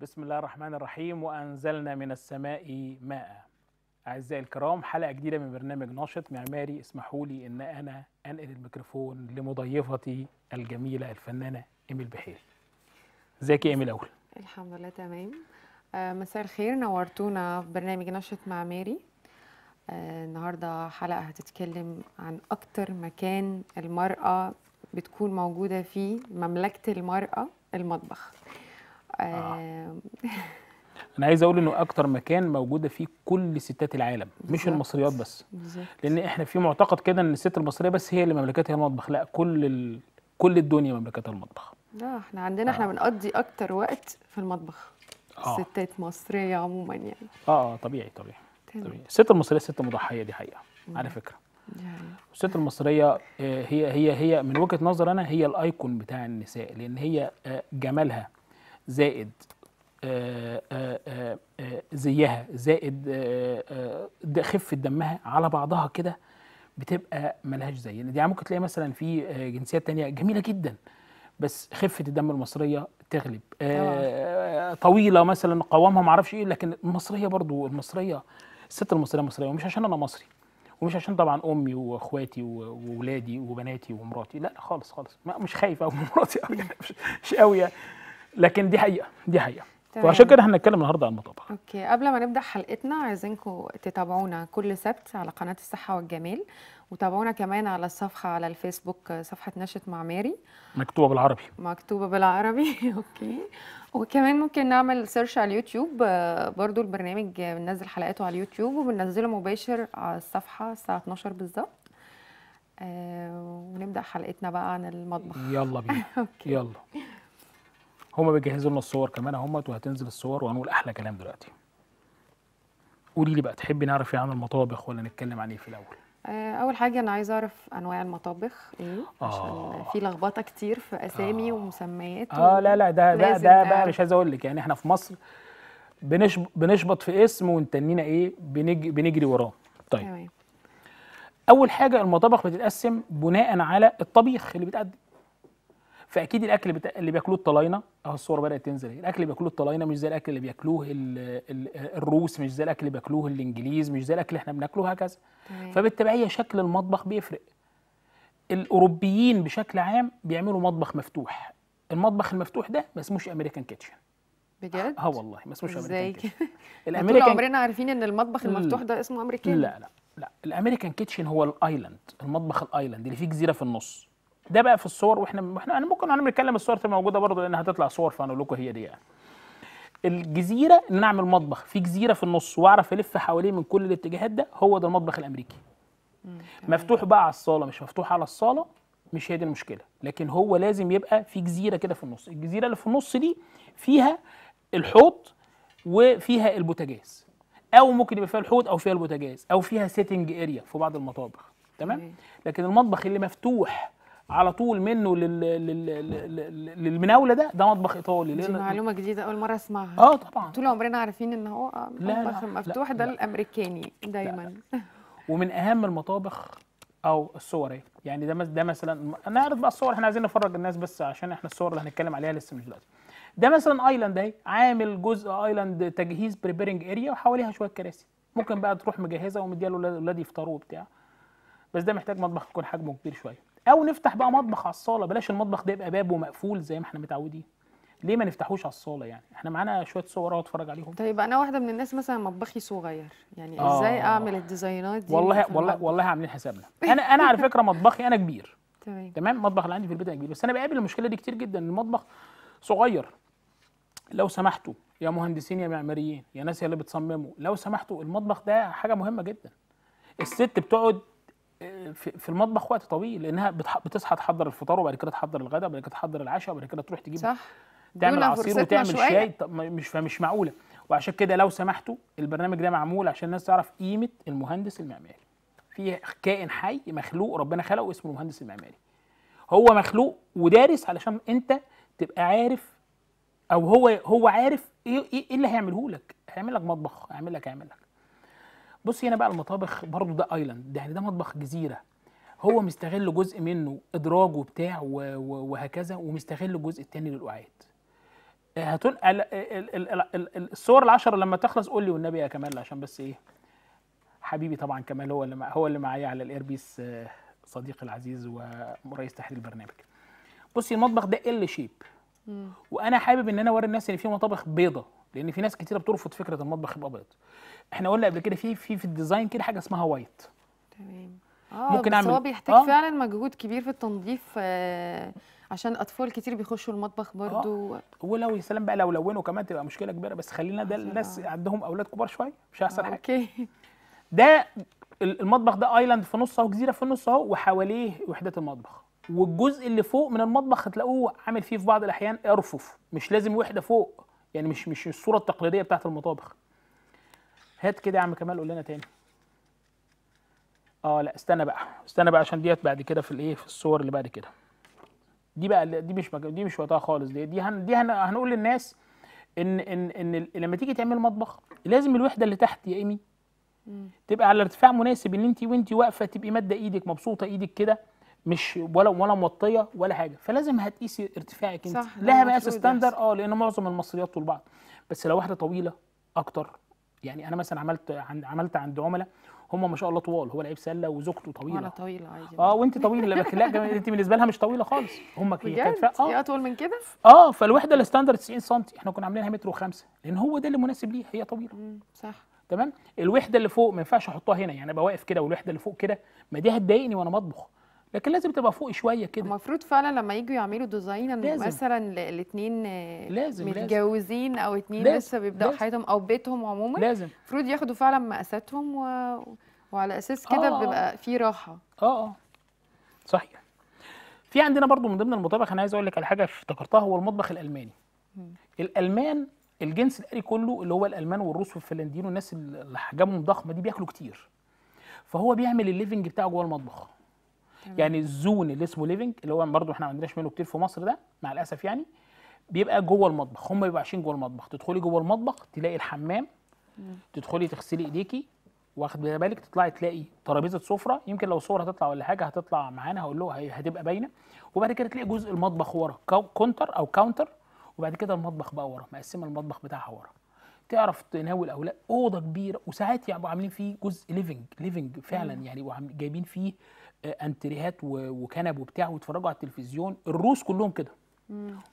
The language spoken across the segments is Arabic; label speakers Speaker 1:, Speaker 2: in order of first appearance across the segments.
Speaker 1: بسم الله الرحمن الرحيم وأنزلنا من السماء ماء أعزائي الكرام حلقة جديدة من برنامج ناشط معماري اسمحوا لي إن أنا أنقل الميكروفون لمضيفتي الجميلة الفنانة إيميل بحير ازيك
Speaker 2: يا إيميل أول الحمد لله تمام آه، مساء الخير نورتونا في برنامج ناشط معماري آه، النهارده حلقه هتتكلم عن اكتر مكان المراه بتكون موجوده فيه مملكه المراه المطبخ آه. آه.
Speaker 1: انا عايز اقول انه اكتر مكان موجوده فيه كل ستات العالم بالزبط. مش المصريات بس بالزبط. لان احنا في معتقد كده ان الست المصريه بس هي اللي مملكتها المطبخ لا كل ال... كل الدنيا مملكتها المطبخ
Speaker 2: لا احنا عندنا آه. احنا بنقضي اكتر وقت في المطبخ آه. ستات مصريه عموما يعني
Speaker 1: آه،, اه طبيعي طبيعي تمام. طبيعي الست المصريه ست مضحيه دي حقيقه مم. على فكره الست المصريه آه، هي هي هي من وجهه نظر انا هي الايكون بتاع النساء لان هي جمالها زائد آه، آه، آه، زيها زائد خفه دمها على بعضها كده بتبقى ملهاش زي يعني ممكن تلاقي مثلا في جنسيات تانية جميله جدا بس خفه الدم المصريه تغلب آه طويله مثلا قوامها ما اعرفش ايه لكن المصريه برضو المصريه الست المصريه مصريه ومش عشان انا مصري ومش عشان طبعا امي واخواتي واولادي وبناتي ومراتي لا خالص خالص ما مش خايف قوي من مراتي قوي مش قوي يعني لكن دي حقيقه دي حقيقه وعشان كده هنتكلم النهارده عن المطبخ
Speaker 2: اوكي قبل ما نبدا حلقتنا عايزينكم تتابعونا كل سبت على قناه الصحه والجمال وتابعونا كمان على الصفحه على الفيسبوك صفحه نشط معماري
Speaker 1: مكتوبه بالعربي
Speaker 2: مكتوبه بالعربي اوكي وكمان ممكن نعمل سيرش على اليوتيوب برضو البرنامج بننزل حلقاته على اليوتيوب وبننزله مباشر على الصفحه الساعه 12 بالظبط آه، ونبدا حلقتنا بقى عن المطبخ
Speaker 1: يلا بينا يلا هما بيجهزوا لنا الصور كمان اهمت وهتنزل الصور وهنقول احلى كلام دلوقتي قولي لي بقى تحبي نعرف ايه عن المطابخ ولا نتكلم عن ايه في الاول
Speaker 2: آه، اول حاجه انا عايزه اعرف انواع المطابخ ايه عشان آه. في لخبطه كتير في اسامي آه. ومسميات اه لا لا ده ده ده بقى
Speaker 1: مش عايز اقول لك يعني احنا في مصر بنشب بنشبط في اسم ونتنينا ايه بنج بنجري وراه طيب تمام اول حاجه المطابخ بتتقسم بناء على الطبيخ اللي بيتقدم فاكيد الاكل بتا... اللي بياكلوه الطلاينه اهو الصور بدات تنزل الاكل اللي بياكلوه الطلاينه مش زي الاكل اللي بياكلوه ال... ال... الروس مش زي الاكل اللي بياكلوه الانجليز مش زي الاكل اللي احنا بناكله هكذا فبالتبعيه شكل المطبخ بيفرق الاوروبيين بشكل عام بيعملوا مطبخ مفتوح المطبخ المفتوح ده ما اسموش امريكان كيتشن
Speaker 2: بجد؟ اه والله
Speaker 1: ما اسموش امريكان كيتشن الامريكان طول عمرنا
Speaker 2: عارفين ان المطبخ المفتوح ده اسمه امريكان لا
Speaker 1: لا لا الامريكان كيتشن هو الايلاند المطبخ الايلاند اللي فيه جزيره في النص ده بقى في الصور واحنا احنا انا يعني ممكن انا بنتكلم الصور تبقى موجوده برضه لان هتطلع صور فانا اقول لكم هي دي يعني. الجزيره ان انا اعمل مطبخ في جزيره في النص واعرف الف حواليه من كل الاتجاهات ده هو ده المطبخ الامريكي مفتوح بقى على الصاله مش مفتوح على الصاله مش هي دي المشكله لكن هو لازم يبقى في جزيره كده في النص الجزيره اللي في النص دي فيها الحوض وفيها البوتاجاز او ممكن يبقى فيها الحوض او فيها البوتاجاز او فيها سيتنج اريا في بعض المطابخ تمام لكن المطبخ اللي مفتوح على طول منه لل... لل... لل... للمناوله ده ده مطبخ ايطالي دي معلومه
Speaker 2: جديده اول مره اسمعها اه طبعا طول عمرنا عارفين ان هو مطبخ مفتوح ده الامريكاني دايما
Speaker 1: ومن اهم المطابخ او الصور إيه؟ يعني ده ده مثلا نعرض بقى الصور احنا عايزين نفرج الناس بس عشان احنا الصور اللي هنتكلم عليها لسه مش دلوقتي ده مثلا ايلاند اهي عامل جزء ايلاند تجهيز بريبيرنج اريا وحواليها شويه كراسي ممكن بقى تروح مجهزه ومديها لاولاد يفطروا وبتاع بس ده محتاج مطبخ يكون حجمه كبير شويه او نفتح بقى مطبخ على الصاله بلاش المطبخ ده يبقى بابه مقفول زي ما احنا متعودين ليه ما نفتحوش على الصاله يعني احنا معانا شويه صور اهو اتفرج عليهم
Speaker 2: طيب انا واحده من الناس مثلا مطبخي صغير
Speaker 1: يعني آه. ازاي
Speaker 2: اعمل الديزاينات دي والله والله
Speaker 1: والله عاملين حسابنا انا انا على فكره مطبخي انا كبير تمام تمام المطبخ اللي عندي في البيت انا كبير بس انا بقابل المشكله دي كتير جدا المطبخ صغير لو سمحتوا يا مهندسين يا معماريين يا ناس اللي بتصمموا لو سمحتوا المطبخ ده حاجه مهمه جدا الست بتقعد في المطبخ وقت طويل لانها بتصحى تحضر الفطار وبعد كده تحضر الغداء وبعد كده تحضر العشاء وبعد كده تروح تجيب صح تعمل عصير وتعمل شاي مش فمش معقوله وعشان كده لو سمحتوا البرنامج ده معمول عشان الناس تعرف قيمه المهندس المعماري في كائن حي مخلوق ربنا خلقه اسمه المهندس المعماري هو مخلوق ودارس علشان انت تبقى عارف او هو هو عارف ايه ايه اللي هيعمله لك هيعمل لك مطبخ هيعمل لك هيعمل لك بص هنا بقى المطابخ برضو ده ايلاند ده يعني ده مطبخ جزيره هو مستغل جزء منه ادراج وبتاع وهكذا ومستغل الجزء الثاني للقعاد آه، هتنقل الصور العشره لما تخلص قول لي والنبي يا كمال عشان بس ايه حبيبي طبعا كمال هو اللي هو اللي معايا على الايربيس آه، صديقي العزيز ورئيس تحرير البرنامج بصي المطبخ ده ال شيب وانا حابب ان انا اوري الناس ان في مطابخ بيضه لان في ناس كتيره بترفض فكره المطبخ يبقى بيض احنا قلنا قبل كده في في في الديزاين كده حاجه اسمها وايت
Speaker 2: تمام اه ممكن بس اعمل هو بيحتاج آه. فعلا مجهود كبير في التنظيف آه عشان اطفال كتير بيخشوا المطبخ آه. برضو آه.
Speaker 1: ولو يا سلام بقى لو لونوا كمان تبقى مشكله كبيره بس خلينا ده الناس آه. عندهم اولاد كبار شويه مش هيحصل آه. حاجه اوكي ده المطبخ ده ايلاند في نص اهو جزيره في النص اهو وحواليه وحدات المطبخ والجزء اللي فوق من المطبخ هتلاقوه عامل فيه في بعض الاحيان ارفف مش لازم وحده فوق يعني مش مش الصوره التقليديه بتاعت المطابخ هات كده يا عم كمال قول لنا تاني اه لا استنى بقى استنى بقى عشان ديت بعد كده في الايه في الصور اللي بعد كده دي بقى دي مش مج... دي مش وقتها خالص دي دي, هن... دي هن... هنقول للناس ان ان ان لما تيجي تعمل مطبخ لازم الوحده اللي تحت يا ايمي تبقى على ارتفاع مناسب ان انت وانت واقفه تبقي ماده ايدك مبسوطه ايدك كده مش ولا ولا موطيه ولا حاجه فلازم هتقيسي ارتفاعك انت لها مقاس ستاندر اه لان معظم المصريات طول بعض بس لو واحده طويله اكتر يعني انا مثلا عملت عند عملت عند عملاء هم ما شاء الله طوال هو لعيب سله وزوجته طويله انا
Speaker 2: طويله اه
Speaker 1: وانت طويله لكن لا انت بالنسبه لها مش طويله خالص هم كانت
Speaker 2: اه اطول من كده
Speaker 1: اه فالوحده الستاندرد 90 سم احنا كنا عاملينها متر وخمسه لان هو ده اللي مناسب ليه هي طويله صح تمام الوحده اللي فوق ما ينفعش احطها هنا يعني ابقى واقف كده والوحده اللي فوق كده ما دي هتضايقني وانا بطبخ لكن لازم تبقى فوق
Speaker 2: شويه كده المفروض فعلا لما يجوا يعملوا ديزاين مثلا الاثنين لازم متجوزين لازم. او اثنين لسه بيبداوا حياتهم او بيتهم عموما لازم المفروض ياخدوا فعلا مقاساتهم و... وعلى اساس كده آه. بيبقى في راحه
Speaker 3: اه اه صحيح
Speaker 1: في عندنا برضو من ضمن المطابخ انا عايز اقول لك على حاجه افتكرتها هو المطبخ الالماني م. الالمان الجنس الآلي كله اللي هو الألمان والروس والفنلنديين والناس اللي أحجامهم ضخمة دي بياكلوا كتير فهو بيعمل الليفنج بتاعه جوه المطبخ يعني الزون اللي اسمه ليفنج اللي هو برضه احنا ما عندناش منه كتير في مصر ده مع الاسف يعني بيبقى جوه المطبخ هم بيبقوا عايشين جوه المطبخ تدخلي جوه المطبخ تلاقي الحمام تدخلي تغسلي ايديكي واخد بالك تطلعي تلاقي ترابيزه سفره يمكن لو صور هتطلع ولا حاجه هتطلع معانا هقول له هتبقى باينه وبعد كده تلاقي جزء المطبخ ورا كونتر او كاونتر وبعد كده المطبخ بقى ورا مقسمه المطبخ بتاعها ورا تعرف تناول لا اوضه كبيره وساعات يعني عاملين فيه جزء ليفنج ليفنج فعلا يعني جايبين فيه آه، انتريهات وكنب وبتاع ويتفرجوا على التلفزيون الروس كلهم كده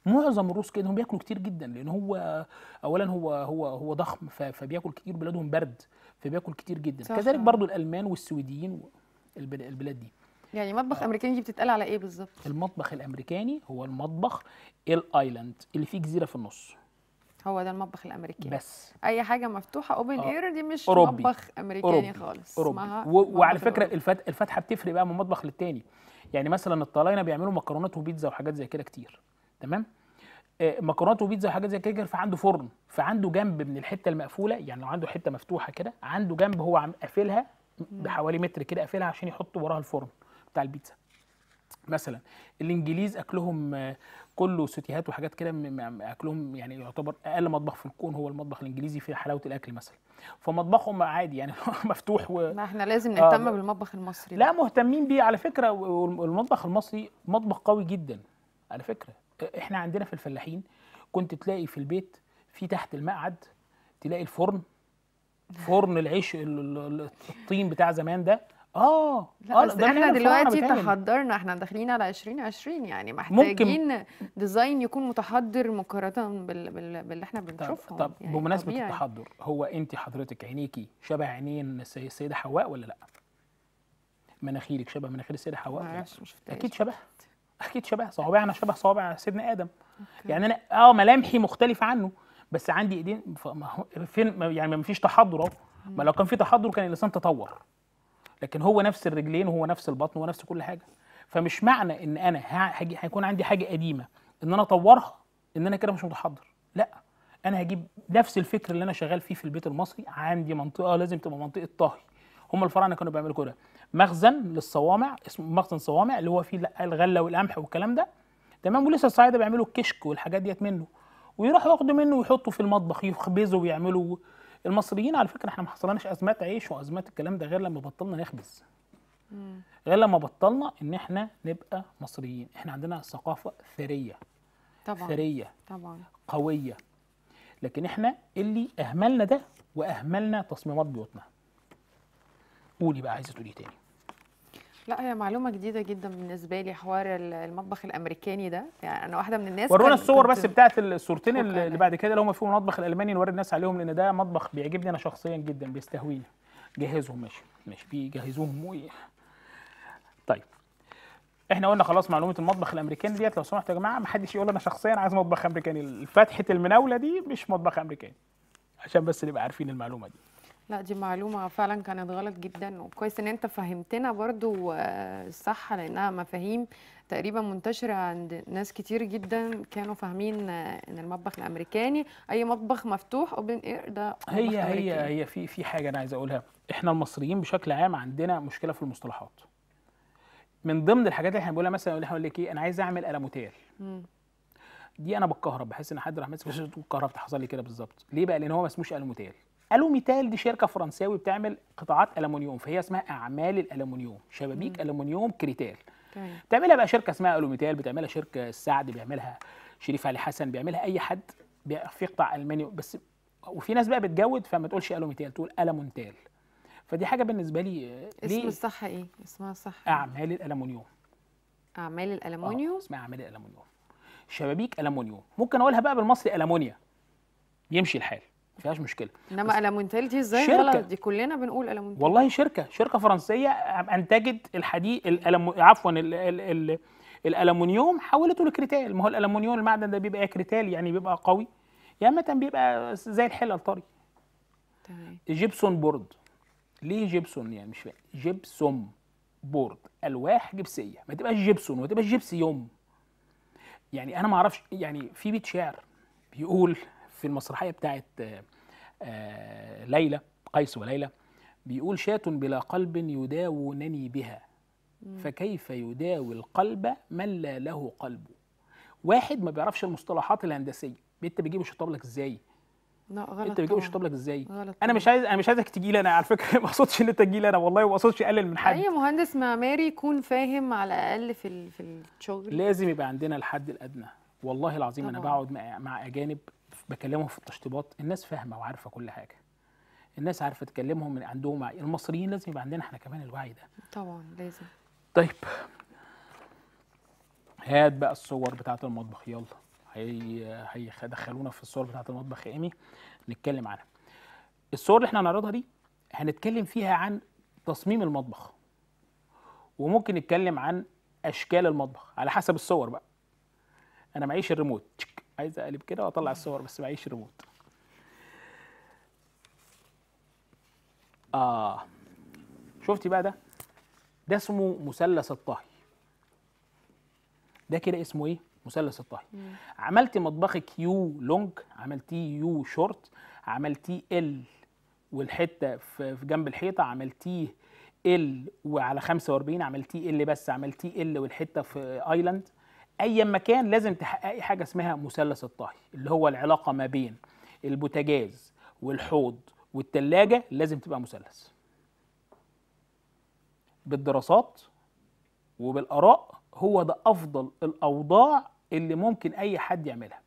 Speaker 1: معظم الروس كده هم بياكلوا كتير جدا لان هو اولا هو هو هو ضخم فبياكل كتير بلادهم برد فبياكل كتير جدا صح كذلك برضه برضو الالمان والسويديين البلاد دي
Speaker 2: يعني مطبخ آه. امريكاني دي بتتقال على ايه بالظبط
Speaker 1: المطبخ الامريكاني هو المطبخ الايلاند اللي فيه جزيره في النص
Speaker 2: هو ده المطبخ الامريكي بس اي حاجه مفتوحه اوبن اير آه. دي مش أوروبي. مطبخ امريكاني أوروبي. خالص أوروبي. و... وعلى فكره
Speaker 1: الفت... الفتحه بتفرق بقى من مطبخ للتاني يعني مثلا الطلاينه بيعملوا مكرونات وبيتزا وحاجات زي كده كتير تمام آه، مكرونات وبيتزا وحاجات زي كده فعنده فرن فعنده جنب من الحته المقفوله يعني لو عنده حته مفتوحه كده عنده جنب هو قافلها بحوالي متر كده قافلها عشان يحط وراها الفرن بتاع البيتزا مثلا الانجليز اكلهم آه، كله سوتيهات وحاجات كده اكلهم يعني يعتبر اقل مطبخ في الكون هو المطبخ الانجليزي في حلاوه الاكل مثلا فمطبخهم عادي يعني مفتوح و... ما احنا لازم آه، نهتم آه
Speaker 2: بالمطبخ المصري لا
Speaker 1: مهتمين بيه على فكره والمطبخ المصري مطبخ قوي جدا على فكره آه، احنا عندنا في الفلاحين كنت تلاقي في البيت في تحت المقعد تلاقي الفرن فرن العيش الطين بتاع زمان ده اه لا آه، احنا دلوقتي تحضرنا
Speaker 2: احنا داخلين على 2020 يعني محتاجين ديزاين يكون متحضر مقارنه بال... بال... باللي احنا بنشوفه طب, طب يعني بمناسبه طبيعي. التحضر
Speaker 1: هو انت حضرتك عينيكي شبه عينين السيده حواء ولا لا؟ مناخيرك شبه مناخير السيده حواء معرفش مش اكيد شبه اكيد شبه صوابعنا شبه صوابع سيدنا ادم أوكي. يعني انا اه ملامحي مختلفه عنه بس عندي ايدين فين يعني ما فيش تحضر اهو ما لو كان في تحضر كان الانسان تطور لكن هو نفس الرجلين وهو نفس البطن ونفس نفس كل حاجه فمش معنى ان انا هيكون عندي حاجه قديمه ان انا اطورها ان انا كده مش متحضر لا انا هجيب نفس الفكر اللي انا شغال فيه في البيت المصري عندي منطقه آه، لازم تبقى منطقه طهي هم الفراعنه كانوا بيعملوا كده مخزن للصوامع اسمه مخزن صوامع اللي هو فيه الغله والقمح والكلام ده تمام ولسه الصعيده بيعملوا الكشك والحاجات ديت منه ويروح ياخدوا منه ويحطوا في المطبخ يخبزوا ويعملوا المصريين على فكره احنا ما حصلناش ازمات عيش وازمات الكلام ده غير لما بطلنا نخبز غير لما بطلنا ان احنا نبقى مصريين احنا عندنا ثقافه ثريه
Speaker 3: طبعا ثريه طبعا
Speaker 1: قويه لكن احنا اللي اهملنا ده واهملنا تصميمات بيوتنا قولي بقى عايزه تقولي إيه تاني
Speaker 2: لا هي معلومه جديده جدا بالنسبه لي حوار المطبخ الامريكاني ده يعني انا واحده من الناس ورونا الصور بس
Speaker 1: بتاعت الصورتين يعني. اللي, بعد كده اللي هم فيهم المطبخ الالماني نوري الناس عليهم لان ده مطبخ بيعجبني انا شخصيا جدا بيستهويني جهزهم ماشي ماشي بيجهزوهم وي طيب احنا قلنا خلاص معلومه المطبخ الامريكاني ديت لو سمحتوا يا جماعه ما حدش يقول انا شخصيا عايز مطبخ امريكاني فتحه المناوله دي مش مطبخ امريكاني عشان بس نبقى عارفين المعلومه دي
Speaker 2: لا دي معلومة فعلا كانت غلط جدا وكويس ان انت فهمتنا برضو آه، صح لانها مفاهيم تقريبا منتشرة عند ناس كتير جدا كانوا فاهمين آه، ان المطبخ الامريكاني اي مطبخ مفتوح اوبن اير ده هي هي
Speaker 1: هي في في حاجة انا عايز اقولها احنا المصريين بشكل عام عندنا مشكلة في المصطلحات من ضمن الحاجات اللي احنا بنقولها مثلا بنقول لك ايه انا عايز اعمل قلموتيل دي انا بتكهرب بحس ان حد راح ماسك كهربت حصل لي كده بالظبط ليه بقى لان هو ما اسموش قلموتيل قالوا ميتال دي شركه فرنساوي بتعمل قطاعات الومنيوم فهي اسمها اعمال الالومنيوم شبابيك الومنيوم كريتال بتعملها بقى شركه اسمها الوميتال بتعملها شركه السعد بيعملها شريف علي حسن بيعملها اي حد في قطاع الماني بس وفي ناس بقى بتجود فما تقولش الوميتال تقول المونتال فدي حاجه بالنسبه لي آه، اسم الصح
Speaker 2: ايه اسمها الصح
Speaker 1: اعمال الالومنيوم
Speaker 2: اعمال آه، الالومنيوم اسمها اعمال
Speaker 1: الالومنيوم شبابيك الومنيوم ممكن اقولها بقى بالمصري المونيا يمشي الحال ما فيهاش مشكله
Speaker 2: انما المونتال دي ازاي شركة. دي كلنا بنقول المونتال
Speaker 1: والله شركه شركه فرنسيه انتجت الحديد الألم... عفوا ال... ال... ال... الالومنيوم حولته لكريتال ما هو الالومنيوم المعدن ده بيبقى كريتال يعني بيبقى قوي يا اما بيبقى زي الحله الطري تمام جبسون بورد ليه جبسون يعني مش فاهم جيبسون بورد الواح جبسيه ما تبقاش جبسون ما تبقاش جبسيوم يعني انا ما اعرفش يعني في بيت شعر بيقول في المسرحيه بتاعه آه، آه، ليلى قيس وليلى بيقول شاة بلا قلب يداونني بها فكيف يداوي القلب من لا له قلب واحد ما بيعرفش المصطلحات الهندسيه انت بتجيب الشطاب لك ازاي
Speaker 2: لا غلط انت بتجيب
Speaker 1: الشطاب لك ازاي غلط انا مش عايز انا مش عايزك تجي لي انا على فكره ما اقصدش ان انت تجي لي انا والله ما اقصدش اقلل من حد اي
Speaker 2: مهندس معماري يكون فاهم على الاقل في في الشغل لازم
Speaker 1: يبقى عندنا الحد الادنى والله العظيم طبعا. انا بقعد مع اجانب بكلمهم في التشطيبات الناس فاهمه وعارفه كل حاجه الناس عارفه تكلمهم من عندهم المصريين لازم يبقى عندنا احنا كمان الوعي ده
Speaker 2: طبعا لازم
Speaker 3: طيب
Speaker 1: هات بقى الصور بتاعه المطبخ يلا هي هيدخلونا في الصور بتاعه المطبخ يا ايمي نتكلم عنها الصور اللي احنا هنعرضها دي هنتكلم فيها عن تصميم المطبخ وممكن نتكلم عن اشكال المطبخ على حسب الصور بقى انا معيش الريموت عايز اقلب كده واطلع الصور بس معيش ريموت اه شفتي بقى ده ده اسمه مثلث الطهي ده كده اسمه ايه مثلث الطهي مم. عملتي مطبخك يو لونج عملتيه يو شورت عملتيه ال والحته في جنب الحيطه عملتيه ال وعلى 45 عملتيه ال بس عملتيه ال والحته في ايلاند ايا ما كان لازم تحققي حاجه اسمها مثلث الطهي اللي هو العلاقه ما بين البوتاجاز والحوض والتلاجة لازم تبقى مثلث بالدراسات وبالاراء هو ده افضل الاوضاع اللي ممكن اي حد يعملها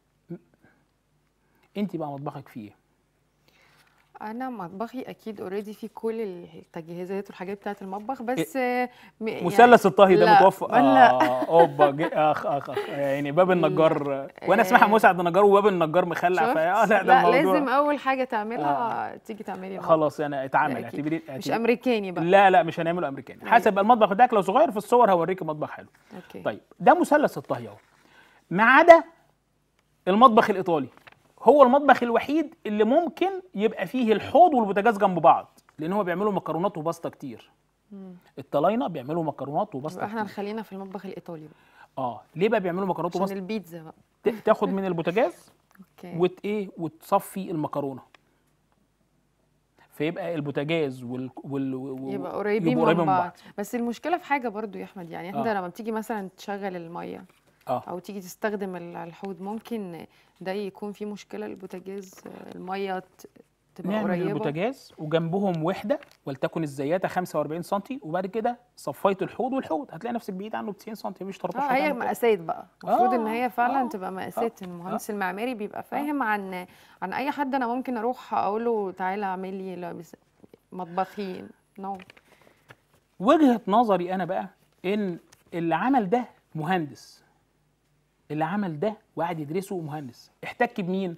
Speaker 1: انت بقى مطبخك فيه ايه
Speaker 2: انا مطبخي اكيد اوريدي فيه كل التجهيزات والحاجات بتاعه المطبخ إيه، بس إيه يعني مثلث الطهي ده متوفر آه،, آه
Speaker 1: اوبا اخ اخ اخ يعني باب النجار آه، وانا اسمها مسعد نجار وباب النجار مخلع فاه لا ده لازم
Speaker 2: اول حاجه تعملها آه. تيجي تعملي
Speaker 1: خلاص انا يعني اتعامل اعتبري مش
Speaker 2: امريكاني بقى
Speaker 1: لا لا مش هنعمله امريكاني أيوة. حسب المطبخ بتاعك لو صغير في الصور هوريك مطبخ حلو أوكي. طيب ده مثلث الطهي اهو ما عدا المطبخ الايطالي هو المطبخ الوحيد اللي ممكن يبقى فيه الحوض والبوتاجاز جنب بعض لان هو بيعملوا مكرونات وباستا كتير الطلاينه بيعملوا مكرونات وباستا احنا
Speaker 2: خلينا في المطبخ الايطالي
Speaker 1: اه ليه بقى بيعملوا مكرونات وباستا عشان
Speaker 2: البيتزا بقى
Speaker 1: تاخد من البوتاجاز
Speaker 2: وت
Speaker 1: ايه وتصفي المكرونه فيبقى البوتاجاز وال, وال... وال... يبقى قريبين من بعض. بعض
Speaker 2: بس المشكله في حاجه برضو يا احمد يعني انت آه. لما بتيجي مثلا تشغل الميه آه. او تيجي تستخدم الحوض ممكن ده يكون فيه مشكله البوتاجاز الميه تبقى نعم قريبه البوتاجاز
Speaker 1: وجنبهم وحده ولتكن الزيادة 45 سم وبعد كده صفيت الحوض والحوض هتلاقي نفسك بعيد عنه ب 90 سم مش 13 اه هي مقاسات
Speaker 2: بقى المفروض آه ان هي آه، فعلا آه تبقى مقاسات آه المهندس آه المعماري بيبقى آه. فاهم آه عن عن اي حد انا ممكن اروح اقول له تعالى اعمل لي مطبخي نو no.
Speaker 1: وجهه نظري انا بقى ان اللي عمل ده مهندس اللي عمل ده وقعد يدرسه مهندس احتك بمين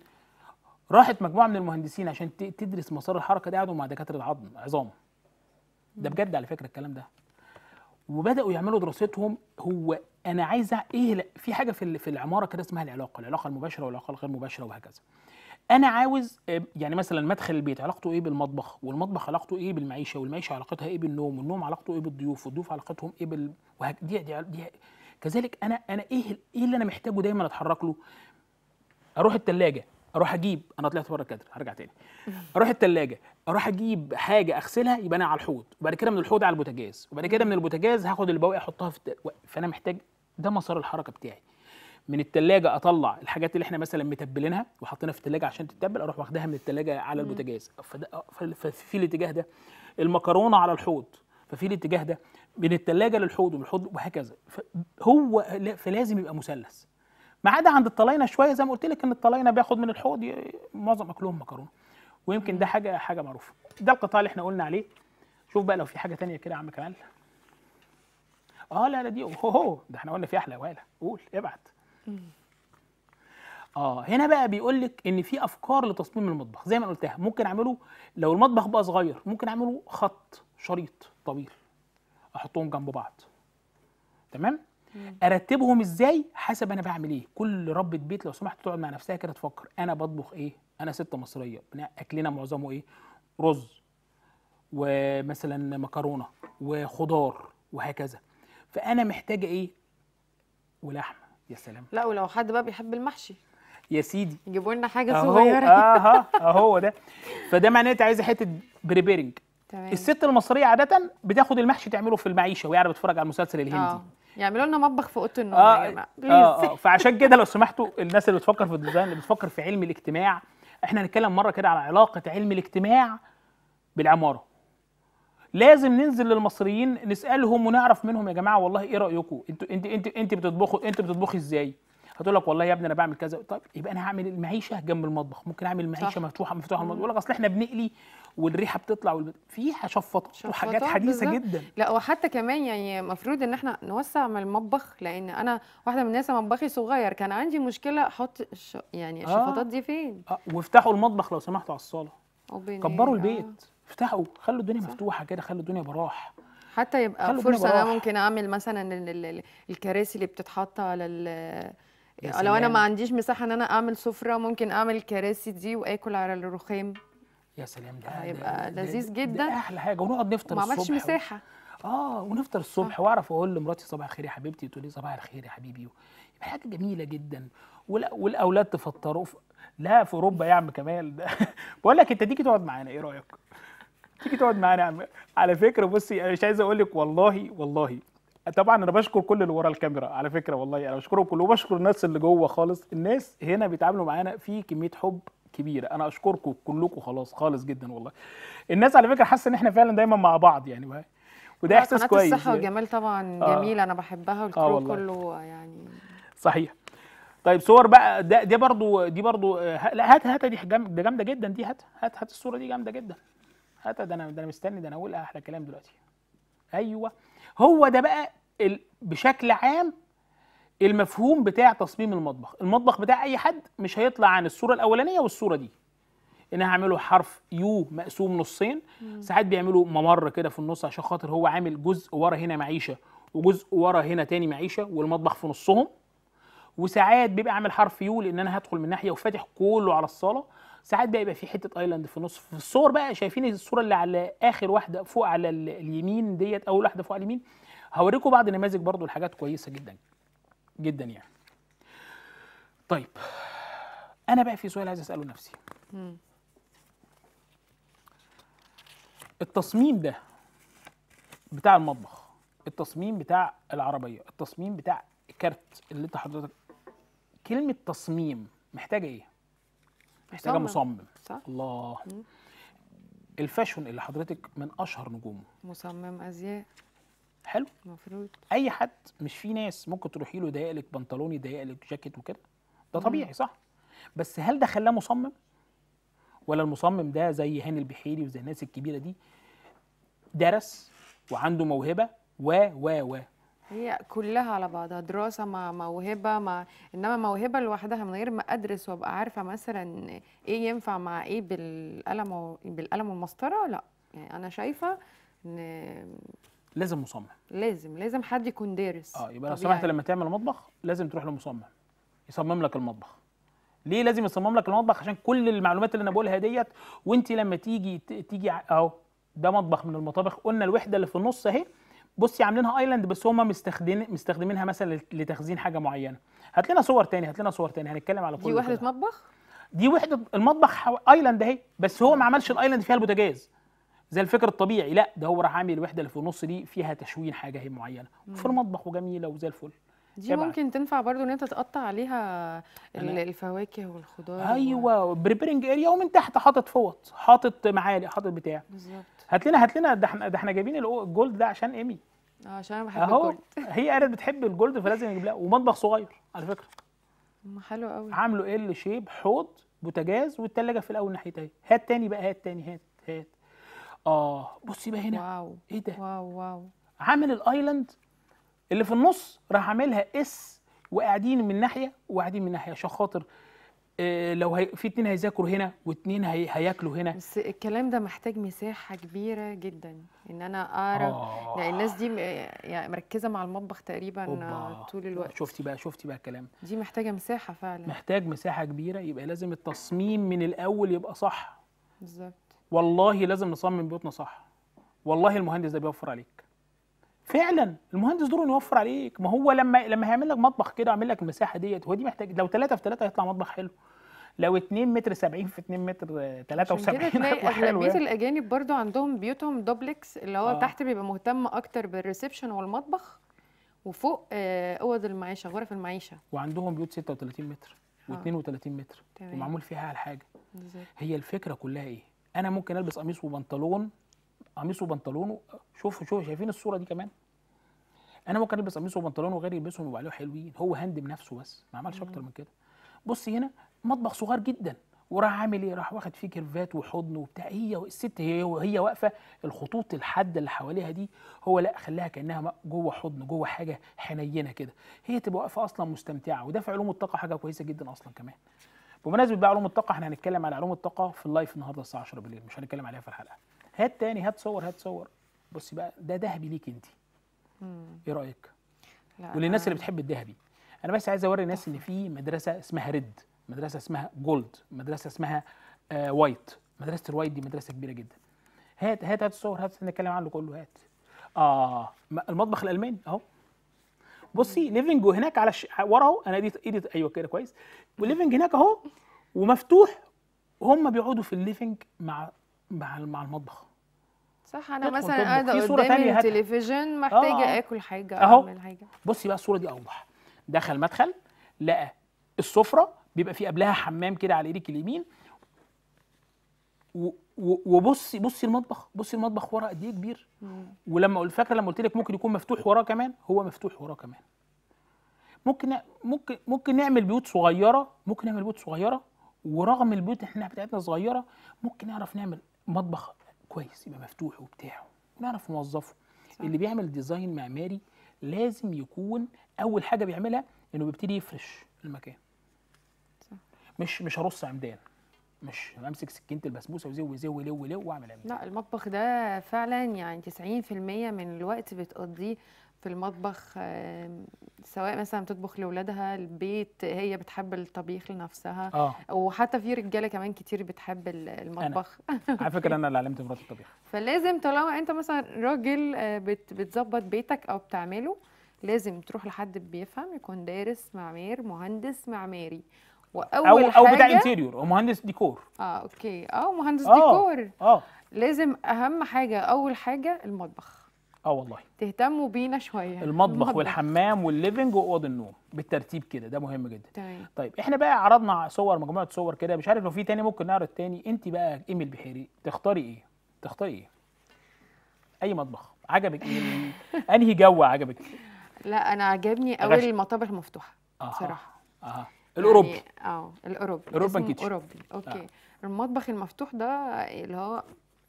Speaker 1: راحت مجموعه من المهندسين عشان تدرس مسار الحركه دي قعدوا مع دكاتره العظم عظام ده بجد على فكره الكلام ده وبداوا يعملوا دراستهم هو انا عايز ايه لا في حاجه في في العماره كده اسمها العلاقه العلاقه المباشره والعلاقه الغير مباشره وهكذا انا عاوز آه، يعني مثلا مدخل البيت علاقته ايه بالمطبخ والمطبخ علاقته ايه بالمعيشه والمعيشه علاقتها ايه بالنوم والنوم علاقته ايه بالضيوف والضيوف علاقتهم ايه بال دي, دي, دي كذلك انا انا ايه ايه اللي انا محتاجه دايما اتحرك له اروح الثلاجه اروح اجيب انا طلعت بره الكادر هرجع تاني اروح الثلاجه اروح اجيب حاجه اغسلها يبقى انا على الحوض وبعد كده من الحوض على البوتاجاز وبعد كده من البوتاجاز هاخد البواقي احطها في التل... فانا محتاج ده مسار الحركه بتاعي من التلاجة اطلع الحاجات اللي احنا مثلا متبلينها وحاطينها في التلاجة عشان تتبل اروح واخدها من التلاجة على البوتاجاز ففي الاتجاه ده المكرونه على الحوض ففي الاتجاه ده من الثلاجه للحوض ومن الحوض وهكذا هو فلازم يبقى مثلث ما عدا عند الطلاينه شويه زي ما قلت لك ان الطلاينه بياخد من الحوض معظم اكلهم مكرونه ويمكن ده حاجه حاجه معروفه ده القطاع اللي احنا قلنا عليه شوف بقى لو في حاجه تانية كده يا عم كمال اه لا لا دي هو هو ده احنا قلنا في احلى ولا قول ابعت اه هنا بقى بيقول لك ان في افكار لتصميم المطبخ زي ما قلتها ممكن اعمله لو المطبخ بقى صغير ممكن اعمله خط شريط طويل احطهم جنب بعض تمام مم. ارتبهم ازاي حسب انا بعمل ايه كل ربة بيت لو سمحت تقعد مع نفسها كده تفكر انا بطبخ ايه انا ست مصريه اكلنا معظمه ايه رز ومثلا مكرونه وخضار وهكذا فانا محتاجه ايه ولحمه يا سلام
Speaker 2: لا ولو حد بقى بيحب المحشي يا سيدي يجيبوا لنا حاجه صغيره اهو
Speaker 1: اهو ده فده معناه انت عايزه حته بريبيرنج تمام الست المصريه عاده بتاخد المحشي تعمله في المعيشه وهي قاعده بتتفرج على المسلسل الهندي آه.
Speaker 2: يعملوا لنا مطبخ في اوضه النوم آه يا آه، جماعه آه, آه
Speaker 1: فعشان كده لو سمحتوا الناس اللي بتفكر في الديزاين اللي بتفكر في علم الاجتماع احنا هنتكلم مره كده على علاقه علم الاجتماع بالعماره لازم ننزل للمصريين نسالهم ونعرف منهم يا جماعه والله ايه رايكم انتوا انت انت انت بتطبخوا انت بتطبخي ازاي هتقول لك والله يا ابني انا بعمل كذا طيب يبقى انا هعمل المعيشه جنب المطبخ ممكن اعمل معيشه مفتوحه مفتوحه المطبخ يقول لك اصل احنا بنقلي والريحه بتطلع والب... فيها شفطه وحاجات حديثه بالزبط. جدا
Speaker 2: لا وحتى كمان يعني المفروض ان احنا نوسع من المطبخ لان انا واحده من الناس مطبخي صغير كان عندي مشكله احط ش... يعني الشفاطات آه. دي فين آه.
Speaker 1: وافتحوا المطبخ لو سمحتوا على الصاله
Speaker 2: كبروا البيت
Speaker 1: آه. افتحوا خلوا الدنيا صح. مفتوحه كده خلوا الدنيا براح
Speaker 2: حتى يبقى فرصه انا ممكن اعمل مثلا الكراسي اللي بتتحط على لو انا ما عنديش مساحه ان انا اعمل سفره ممكن اعمل الكراسي دي واكل على الرخام
Speaker 1: يا سلام ده هيبقى
Speaker 2: لذيذ جدا ده احلى
Speaker 1: حاجه ونقعد نفطر الصبح ما عملتش مساحه و... اه ونفطر الصبح آه. واعرف اقول لمراتي صباح الخير يا حبيبتي تقول لي صباح الخير يا حبيبي يبقى حاجه جميله جدا ولا والاولاد تفطروا في... لا في اوروبا يا عم كمال بقول لك انت تيجي تقعد معانا ايه رايك؟ تيجي تقعد معانا يا عم على فكره بصي انا مش عايز اقول لك والله والله طبعا انا بشكر كل اللي ورا الكاميرا على فكره والله انا بشكرهم كلهم وبشكر الناس اللي جوه خالص الناس هنا بيتعاملوا معانا في كميه حب كبيره انا اشكركم كلكم خلاص خالص جدا والله الناس على فكره حاسه ان احنا فعلا دايما مع بعض يعني بقى. وده احساس كويس الصحه يعني. والجمال
Speaker 2: طبعا آه. جميله انا بحبها آه، والكرو آه كله يعني
Speaker 1: صحيح طيب صور بقى ده دي برضو دي برضو آه، لا هات هات دي جامده جامده جدا دي هات هات هات الصوره دي جامده جدا هات ده انا ده انا مستني ده انا اقول احلى كلام دلوقتي ايوه هو ده بقى بشكل عام المفهوم بتاع تصميم المطبخ المطبخ بتاع اي حد مش هيطلع عن الصوره الاولانيه والصوره دي ان هعمله حرف يو مقسوم نصين ساعات بيعملوا ممر كده في النص عشان خاطر هو عامل جزء ورا هنا معيشه وجزء ورا هنا تاني معيشه والمطبخ في نصهم وساعات بيبقى عامل حرف يو لان انا هدخل من ناحيه وفاتح كله على الصاله ساعات بقى يبقى في حته ايلاند في النص في الصور بقى شايفين الصوره اللي على اخر واحده فوق على اليمين ديت اول واحده فوق على اليمين هوريكم بعض النماذج برضو لحاجات كويسه جدا جدا يعني طيب انا بقى في سؤال عايز اساله لنفسي التصميم ده بتاع المطبخ التصميم بتاع العربيه التصميم بتاع الكارت اللي انت حضرتك كلمه تصميم محتاجه ايه محتاجه مصمم صح الله مم. الفاشون اللي حضرتك من اشهر نجومه
Speaker 2: مصمم ازياء حلو المفروض
Speaker 1: اي حد مش في ناس ممكن تروحي له يضايق لك بنطلون يضايق لك جاكيت وكده ده طبيعي صح بس هل ده خلاه مصمم ولا المصمم ده زي هاني البحيري وزي الناس الكبيره دي درس وعنده موهبه و و و
Speaker 2: هي كلها على بعضها دراسه مع موهبه مع انما موهبه لوحدها من غير ما ادرس وابقى عارفه مثلا ايه ينفع مع ايه بالقلم و... بالقلم والمسطره لا يعني انا شايفه ان لازم مصمم لازم لازم حد يكون دارس اه يبقى لو سمحت لما
Speaker 1: تعمل مطبخ لازم تروح لمصمم يصمم لك المطبخ ليه لازم يصمم لك المطبخ عشان كل المعلومات اللي انا بقولها ديت وانت لما تيجي تيجي اهو ده مطبخ من المطابخ قلنا الوحده اللي في النص اهي بصي عاملينها ايلاند بس هم مستخدمين مستخدمينها مثلا لتخزين حاجه معينه هات لنا صور تاني هات لنا صور تاني هنتكلم على كل دي وحده كده. مطبخ دي وحده المطبخ ايلاند اهي بس هو ما عملش الايلاند فيها البوتاجاز زي الفكر الطبيعي لا ده هو راح عامل الوحده اللي في النص دي فيها تشوين حاجه هي معينه في المطبخ وجميله وزي الفل دي تبع. ممكن
Speaker 2: تنفع برضو ان انت تقطع عليها الفواكه والخضار ايوه و... بريبيرنج
Speaker 1: اريا ومن تحت حاطط فوط حاطط معالق حاطط بتاع بالظبط هات لنا هات لنا ده احنا ده احنا جايبين الجولد ده عشان ايمي
Speaker 2: اه عشان انا بحب أهو الجولد
Speaker 1: هي قالت بتحب الجولد فلازم نجيب لها ومطبخ صغير على فكره حلو قوي عامله ال شيب حوض بوتاجاز والتلاجه في الاول ناحيتها هات تاني بقى هات تاني هات هات اه بصي بقى هنا واو ايه ده واو واو عامل الايلاند اللي في النص راح عاملها اس وقاعدين من ناحيه وقاعدين من ناحيه عشان خاطر إيه لو هي... في اتنين هيذاكروا هنا واتنين هي... هياكلوا هنا
Speaker 2: بس الكلام ده محتاج مساحه كبيره جدا ان انا اقرا آه. يعني الناس دي يعني مركزه مع المطبخ تقريبا أوبا. طول الوقت
Speaker 1: شفتي بقى شفتي بقى الكلام
Speaker 2: دي محتاجه مساحه فعلا
Speaker 1: محتاج مساحه كبيره يبقى لازم التصميم من الاول يبقى صح بالظبط والله لازم نصمم بيوتنا صح والله المهندس ده بيوفر عليك فعلا المهندس دوره انه يوفر عليك ما هو لما لما هيعمل لك مطبخ كده ويعمل لك المساحه ديت هو دي محتاج لو 3 في 3 هيطلع مطبخ حلو لو 2 متر 70 في 2 متر 73 هيطلع حلو اغلبيه يعني.
Speaker 2: الاجانب برضو عندهم بيوتهم دوبلكس اللي هو آه. تحت بيبقى مهتم اكتر بالريسبشن والمطبخ وفوق آه، اوض المعيشه غرف المعيشه
Speaker 1: وعندهم بيوت 36 متر آه. و32 متر تمام. ومعمول فيها على حاجه بالزبط. هي الفكره كلها ايه انا ممكن البس قميص وبنطلون قميصه وبنطلونه شوف شوف شايفين الصوره دي كمان انا ممكن البس قميصه وبنطلونه وغير يلبسهم ويبقى حلوين هو هندم نفسه بس ما عملش اكتر من كده بص هنا مطبخ صغير جدا وراح عامل ايه راح واخد فيه كيرفات وحضن وبتاع هي الست هي وهي واقفه الخطوط الحاده اللي حواليها دي هو لا خلاها كانها جوه حضن جوه حاجه حنينه كده هي تبقى واقفه اصلا مستمتعه وده في علوم الطاقه حاجه كويسه جدا اصلا كمان بمناسبه بقى علوم الطاقه احنا هنتكلم على علوم الطاقه في اللايف النهارده الساعه 10 بالليل مش هنتكلم عليها في الحلقه هات تاني هات صور هات صور بصي بقى ده ذهبي ليك انت ايه رايك وللناس اللي بتحب الذهبي انا بس عايز اوري الناس ان في مدرسه اسمها ريد مدرسه اسمها جولد مدرسه اسمها آه وايت مدرسه الوايت دي مدرسه كبيره جدا هات هات هات الصور هات نتكلم عنه كله هات اه المطبخ الالماني اهو بصي ليفنج هناك على ورا اهو انا ايدي ايدي ايوه كده كويس والليفنج هناك اهو ومفتوح وهم بيقعدوا في الليفنج مع مع مع المطبخ
Speaker 2: صح انا مثلا قاعده قدامي التلفزيون محتاجه آه. اكل حاجه أهو. اعمل
Speaker 1: حاجه بصي بقى الصوره دي اوضح دخل مدخل لقى السفره بيبقى في قبلها حمام كده على ايدك اليمين وبصي بصي المطبخ بصي المطبخ ورا قد ايه كبير ولما قلت فاكره لما قلت لك ممكن يكون مفتوح وراه كمان هو مفتوح وراه كمان ممكن ممكن ممكن نعمل بيوت صغيره ممكن نعمل بيوت صغيره ورغم البيوت احنا بتاعتنا صغيره ممكن نعرف نعمل مطبخ كويس يبقى مفتوح وبتاع ونعرف نوظفه صح. اللي بيعمل ديزاين معماري لازم يكون اول حاجه بيعملها انه بيبتدي يفرش المكان صح. مش مش هرص عمدان مش امسك سكينه البسبوسه وزو وزو لو لو واعمل عمدان
Speaker 2: لا المطبخ ده فعلا يعني 90% من الوقت بتقضيه في المطبخ سواء مثلا بتطبخ لاولادها البيت هي بتحب الطبيخ لنفسها آه. وحتى في رجاله كمان كتير بتحب المطبخ
Speaker 1: على فكره انا اللي علمت مراتي الطبيخ
Speaker 2: فلازم طالما انت مثلا راجل آه، بتظبط بيتك او بتعمله لازم تروح لحد بيفهم يكون دارس معمار مهندس معماري واول أو حاجه او بتاع انتيريور
Speaker 1: او مهندس ديكور
Speaker 2: اه اوكي او مهندس أوه. ديكور اه لازم اهم حاجه اول حاجه المطبخ اه والله تهتموا بينا شويه المطبخ, المطبخ والحمام
Speaker 1: والليفنج واوض النوم بالترتيب كده ده مهم جدا
Speaker 2: تمام طيب احنا
Speaker 1: بقى عرضنا صور مجموعه صور كده مش عارف لو في تاني ممكن نعرض تاني انت بقى ايمي البحيري تختاري ايه تختاري ايه اي مطبخ عجبك ايه انهي جو عجبك
Speaker 2: لا انا عجبني قوي المطابخ المفتوحه بصراحه اها الاوروبي يعني اه الاوروبي الاوروبي اوروبي اوكي آه. المطبخ المفتوح ده اللي هو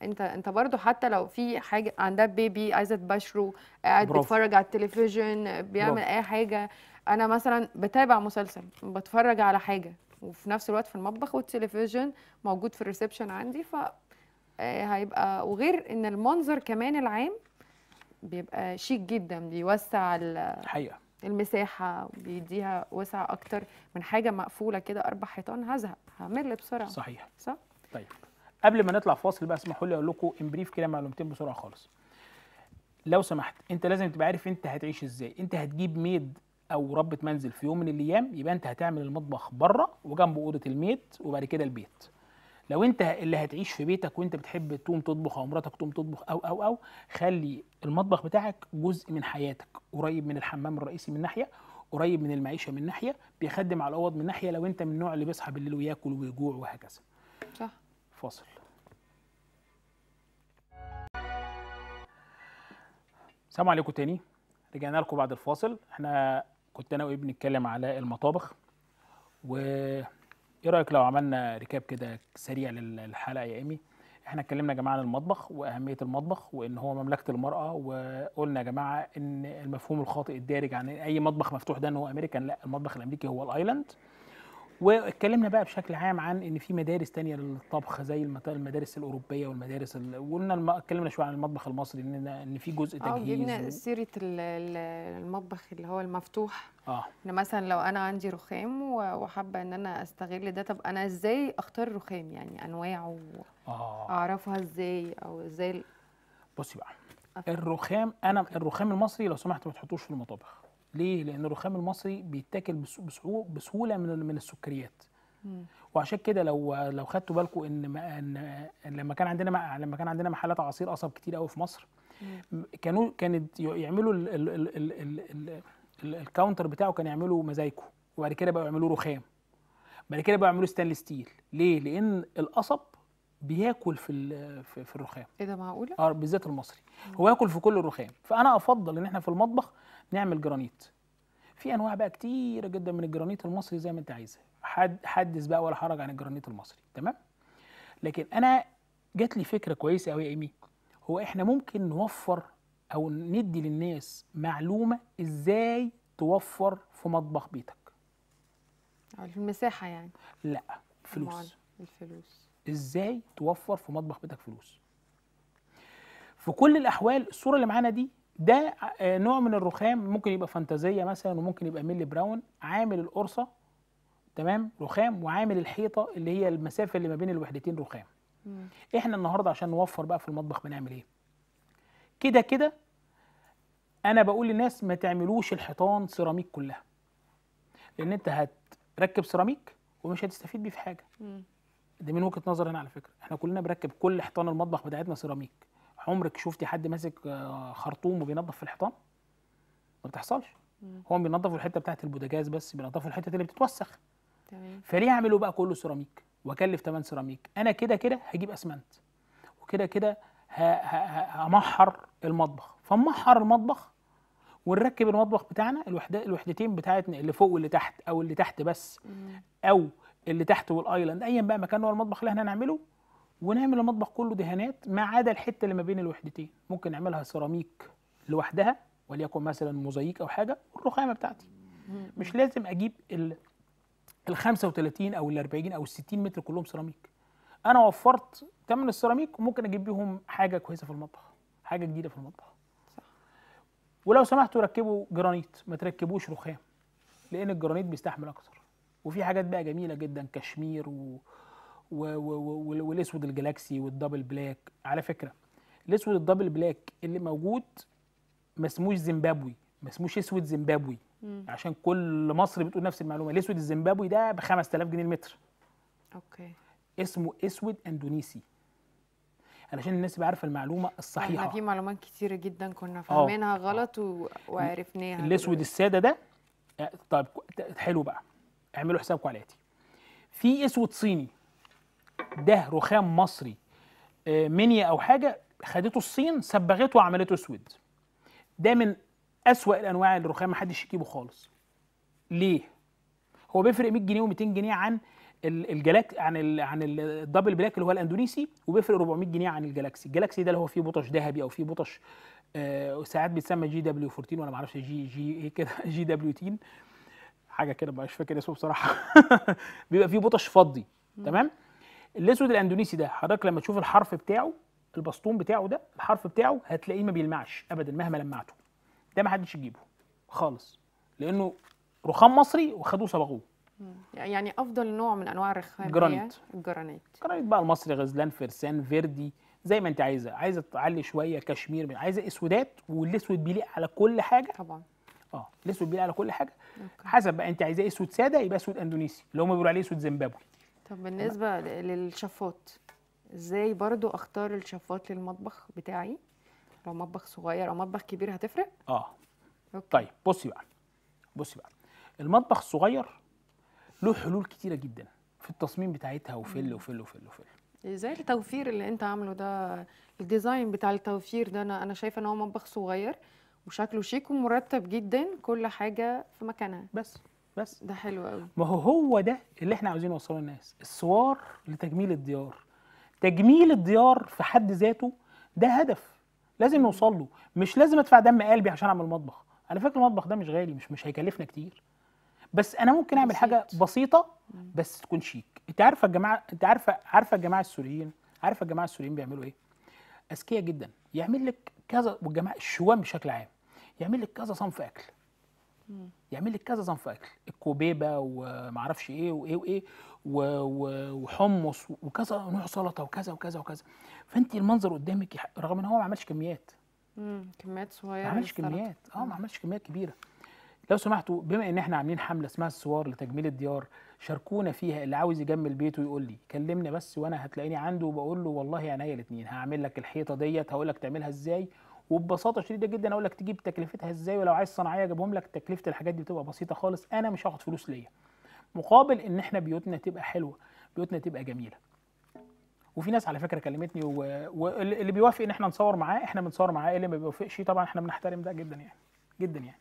Speaker 2: انت انت برضه حتى لو في حاجه عندها بيبي عايزه تبشره قاعد بيتفرج على التلفزيون بيعمل برافو. اي حاجه انا مثلا بتابع مسلسل بتفرج على حاجه وفي نفس الوقت في المطبخ والتلفزيون موجود في الريسبشن عندي ف آه، هيبقى وغير ان المنظر كمان العام بيبقى شيك جدا بيوسع الحقيقه المساحه بيديها وسع اكتر من حاجه مقفوله كده اربع حيطان هزهق همل بسرعه صحيح صح
Speaker 4: طيب
Speaker 1: قبل ما نطلع فاصل بقى اسمحوا لي اقول لكم ان بريف كده معلومتين بسرعه خالص لو سمحت انت لازم تبقى عارف انت هتعيش ازاي انت هتجيب ميد او ربة منزل في يوم من الايام يبقى انت هتعمل المطبخ بره وجنبه اوضه الميد وبعد كده البيت لو انت اللي هتعيش في بيتك وانت بتحب تقوم تطبخ او مراتك تقوم تطبخ او او او خلي المطبخ بتاعك جزء من حياتك قريب من الحمام الرئيسي من ناحيه قريب من المعيشه من ناحيه بيخدم على الاوض من ناحيه لو انت من النوع اللي بيصحى بالليل وياكل ويجوع وهكذا فاصل السلام عليكم تاني رجعنا لكم بعد الفاصل احنا كنت انا وابني بنتكلم على المطابخ و ايه رايك لو عملنا ركاب كده سريع للحلقه يا ايمي احنا اتكلمنا يا جماعه عن المطبخ واهميه المطبخ وان هو مملكه المراه وقلنا يا جماعه ان المفهوم الخاطئ الدارج عن اي مطبخ مفتوح ده ان هو امريكان لا المطبخ الامريكي هو الايلاند واتكلمنا بقى بشكل عام عن ان في مدارس تانية للطبخ زي المدارس الاوروبيه والمدارس وقلنا اتكلمنا شويه عن المطبخ المصري ان ان في جزء آه، تجهيز اه جبنا سيره
Speaker 2: المطبخ اللي هو المفتوح اه ان مثلا لو انا عندي رخام وحابه ان انا استغل ده طب انا ازاي اختار الرخام يعني انواعه آه. اعرفها ازاي او ازاي
Speaker 1: بصي بقى الرخام انا الرخام المصري لو سمحت ما تحطوش في المطابخ ليه؟ لأن الرخام المصري بيتاكل بسهولة من من السكريات. وعشان كده لو لو خدتوا بالكم إن, ان لما كان عندنا لما كان عندنا محلات عصير قصب كتير قوي في مصر كانوا كانت يعملوا الكاونتر بتاعه كان يعملوا مزايكو وبعد كده بقوا يعملوا رخام. بعد كده بقوا يعملوا ستانلي ستيل، ليه؟ لأن القصب بياكل في في الرخام ايه ده معقوله اه بالذات المصري مم. هو ياكل في كل الرخام فانا افضل ان احنا في المطبخ نعمل جرانيت في انواع بقى كتيره جدا من الجرانيت المصري زي ما انت عايزها حد حدث بقى ولا حرج عن الجرانيت المصري تمام لكن انا جات لي فكره كويسه قوي يا ايمي هو احنا ممكن نوفر او ندي للناس معلومه ازاي توفر في مطبخ بيتك
Speaker 2: المساحه يعني
Speaker 1: لا فلوس
Speaker 2: الفلوس
Speaker 1: ازاي توفر في مطبخ بيتك فلوس في كل الاحوال الصوره اللي معانا دي ده آه، نوع من الرخام ممكن يبقى فانتازيه مثلا وممكن يبقى ميلي براون عامل القرصه تمام رخام وعامل الحيطه اللي هي المسافه اللي ما بين الوحدتين رخام مم. احنا النهارده عشان نوفر بقى في المطبخ بنعمل ايه كده كده انا بقول للناس ما تعملوش الحيطان سيراميك كلها لان انت هتركب سيراميك ومش هتستفيد بيه في حاجه مم. ده من وجهه نظري انا على فكره احنا كلنا بنركب كل حيطان المطبخ بتاعتنا سيراميك عمرك شفتي حد ماسك آه، خرطوم وبينظف في الحيطان ما بتحصلش هو بينظفوا الحته بتاعت البوتاجاز بس بينظفوا الحته اللي بتتوسخ تمام فليه اعمله بقى كله سيراميك واكلف ثمن سيراميك انا كده كده هجيب اسمنت وكده كده همحر المطبخ فمحر المطبخ ونركب المطبخ بتاعنا الوحدة الوحدتين بتاعتنا اللي فوق واللي تحت او اللي تحت بس او اللي تحت والايلاند ايا بقى مكان هو المطبخ اللي احنا هنعمله ونعمل المطبخ كله دهانات ما عدا الحته اللي ما بين الوحدتين ممكن نعملها سيراميك لوحدها وليكن مثلا موزايك او حاجه والرخامه بتاعتي مش لازم اجيب ال 35 او ال 40 او ال 60 متر كلهم سيراميك انا وفرت ثمن السيراميك وممكن اجيب بيهم حاجه كويسه في المطبخ حاجه جديده في المطبخ صح. ولو سمحتوا ركبوا جرانيت ما تركبوش رخام لان الجرانيت بيستحمل اكتر وفي حاجات بقى جميله جدا كشمير و... والاسود الجلاكسي والدبل بلاك على فكره الاسود الدبل بلاك اللي موجود ما اسموش زيمبابوي ما اسموش اسود زيمبابوي مم. عشان كل مصر بتقول نفس المعلومه الاسود الزيمبابوي ده ب 5000 جنيه المتر اوكي اسمه اسود اندونيسي علشان الناس تبقى عارفه المعلومه الصحيحه احنا في
Speaker 2: معلومات كتيره جدا كنا آه. فاهمينها غلط و... وعرفناها الاسود
Speaker 1: الساده ده آه، طيب حلو بقى اعملوا حسابكم على الاتي في اسود صيني ده رخام مصري آه، منيا او حاجه خدته الصين صبغته وعملته اسود ده من اسوا الانواع الرخام محدش يجيبه خالص ليه هو بيفرق 100 جنيه و200 جنيه عن الجلاك عن الـ عن الدبل بلاك اللي هو الاندونيسي وبيفرق 400 جنيه عن الجلاكسي الجلاكسي ده اللي هو فيه بطش ذهبي او فيه بطش آه ساعات بيتسمى جي دبليو 14 وانا ما اعرفش جي جي ايه كده جي دبليو 10 حاجه كده مش فاكر اسمه بصراحه بيبقى فيه بطش فضي تمام الاسود الاندونيسي ده حضرتك لما تشوف الحرف بتاعه البسطون بتاعه ده الحرف بتاعه هتلاقيه ما بيلمعش ابدا مهما لمعته ده ما حدش يجيبه خالص لانه رخام مصري وخدوه صبغوه
Speaker 2: يعني افضل نوع من انواع الرخام جرانيت الجرانيت الجرانيت
Speaker 1: بقى المصري غزلان فرسان فيردي زي ما انت عايزه عايزه تعلي شويه كشمير عايزه اسودات والاسود بيليق على كل حاجه طبعا اه الاسود بيليق على كل حاجه أوكي. حسب بقى انت عايزاه اسود ساده يبقى اسود اندونيسي اللي هم بيقولوا عليه اسود زيمبابوي
Speaker 2: طب بالنسبه للشفاط ازاي برضو اختار الشفاط للمطبخ بتاعي لو مطبخ صغير او مطبخ كبير هتفرق
Speaker 1: اه أوكي. طيب بصي بقى بصي بقى المطبخ الصغير له حلول كتيره جدا في التصميم بتاعتها وفل وفل وفل
Speaker 2: وفل زي التوفير اللي انت عامله ده الديزاين بتاع التوفير ده انا انا شايفه ان هو مطبخ صغير وشكله شيك ومرتب جدا كل حاجه في مكانها بس بس ده حلو قوي
Speaker 1: ما هو هو ده اللي احنا عاوزين نوصله للناس الصور لتجميل الديار تجميل الديار في حد ذاته ده هدف لازم نوصل له مش لازم ادفع دم قلبي عشان اعمل مطبخ على فكره المطبخ ده مش غالي مش مش هيكلفنا كتير بس انا ممكن اعمل بسيط. حاجه بسيطه بس تكون شيك انت عارفه الجماعه انت عارفه عارفه الجماعه السوريين عارفه الجماعه السوريين بيعملوا ايه اذكياء جدا يعمل لك كذا والجماعه الشوام بشكل عام يعمل لك كذا صنف اكل يعمل لك كذا صنف اكل الكوبيبه ومعرفش ايه وايه وايه وحمص وكذا نوع سلطه وكذا وكذا وكذا فانت المنظر قدامك رغم ان هو ما عملش كميات
Speaker 2: امم كميات صغيره ما عملش كميات اه ما عملش
Speaker 1: كميات كبيره لو سمحتوا بما ان احنا عاملين حمله اسمها السوار لتجميل الديار شاركونا فيها اللي عاوز يجمل بيته يقول لي كلمني بس وانا هتلاقيني عنده وبقول له والله عينيا الاثنين هعمل لك الحيطه ديت هقول لك تعملها ازاي وببساطه شديده جدا اقول لك تجيب تكلفتها ازاي ولو عايز صناعيه اجيبهم لك تكلفه الحاجات دي بتبقى بسيطه خالص انا مش هاخد فلوس ليا مقابل ان احنا بيوتنا تبقى حلوه بيوتنا تبقى جميله وفي ناس على فكره كلمتني واللي و... بيوافق ان احنا نصور معاه احنا بنصور معاه اللي ما بيوافقش طبعا احنا بنحترم ده جدا يعني جدا يعني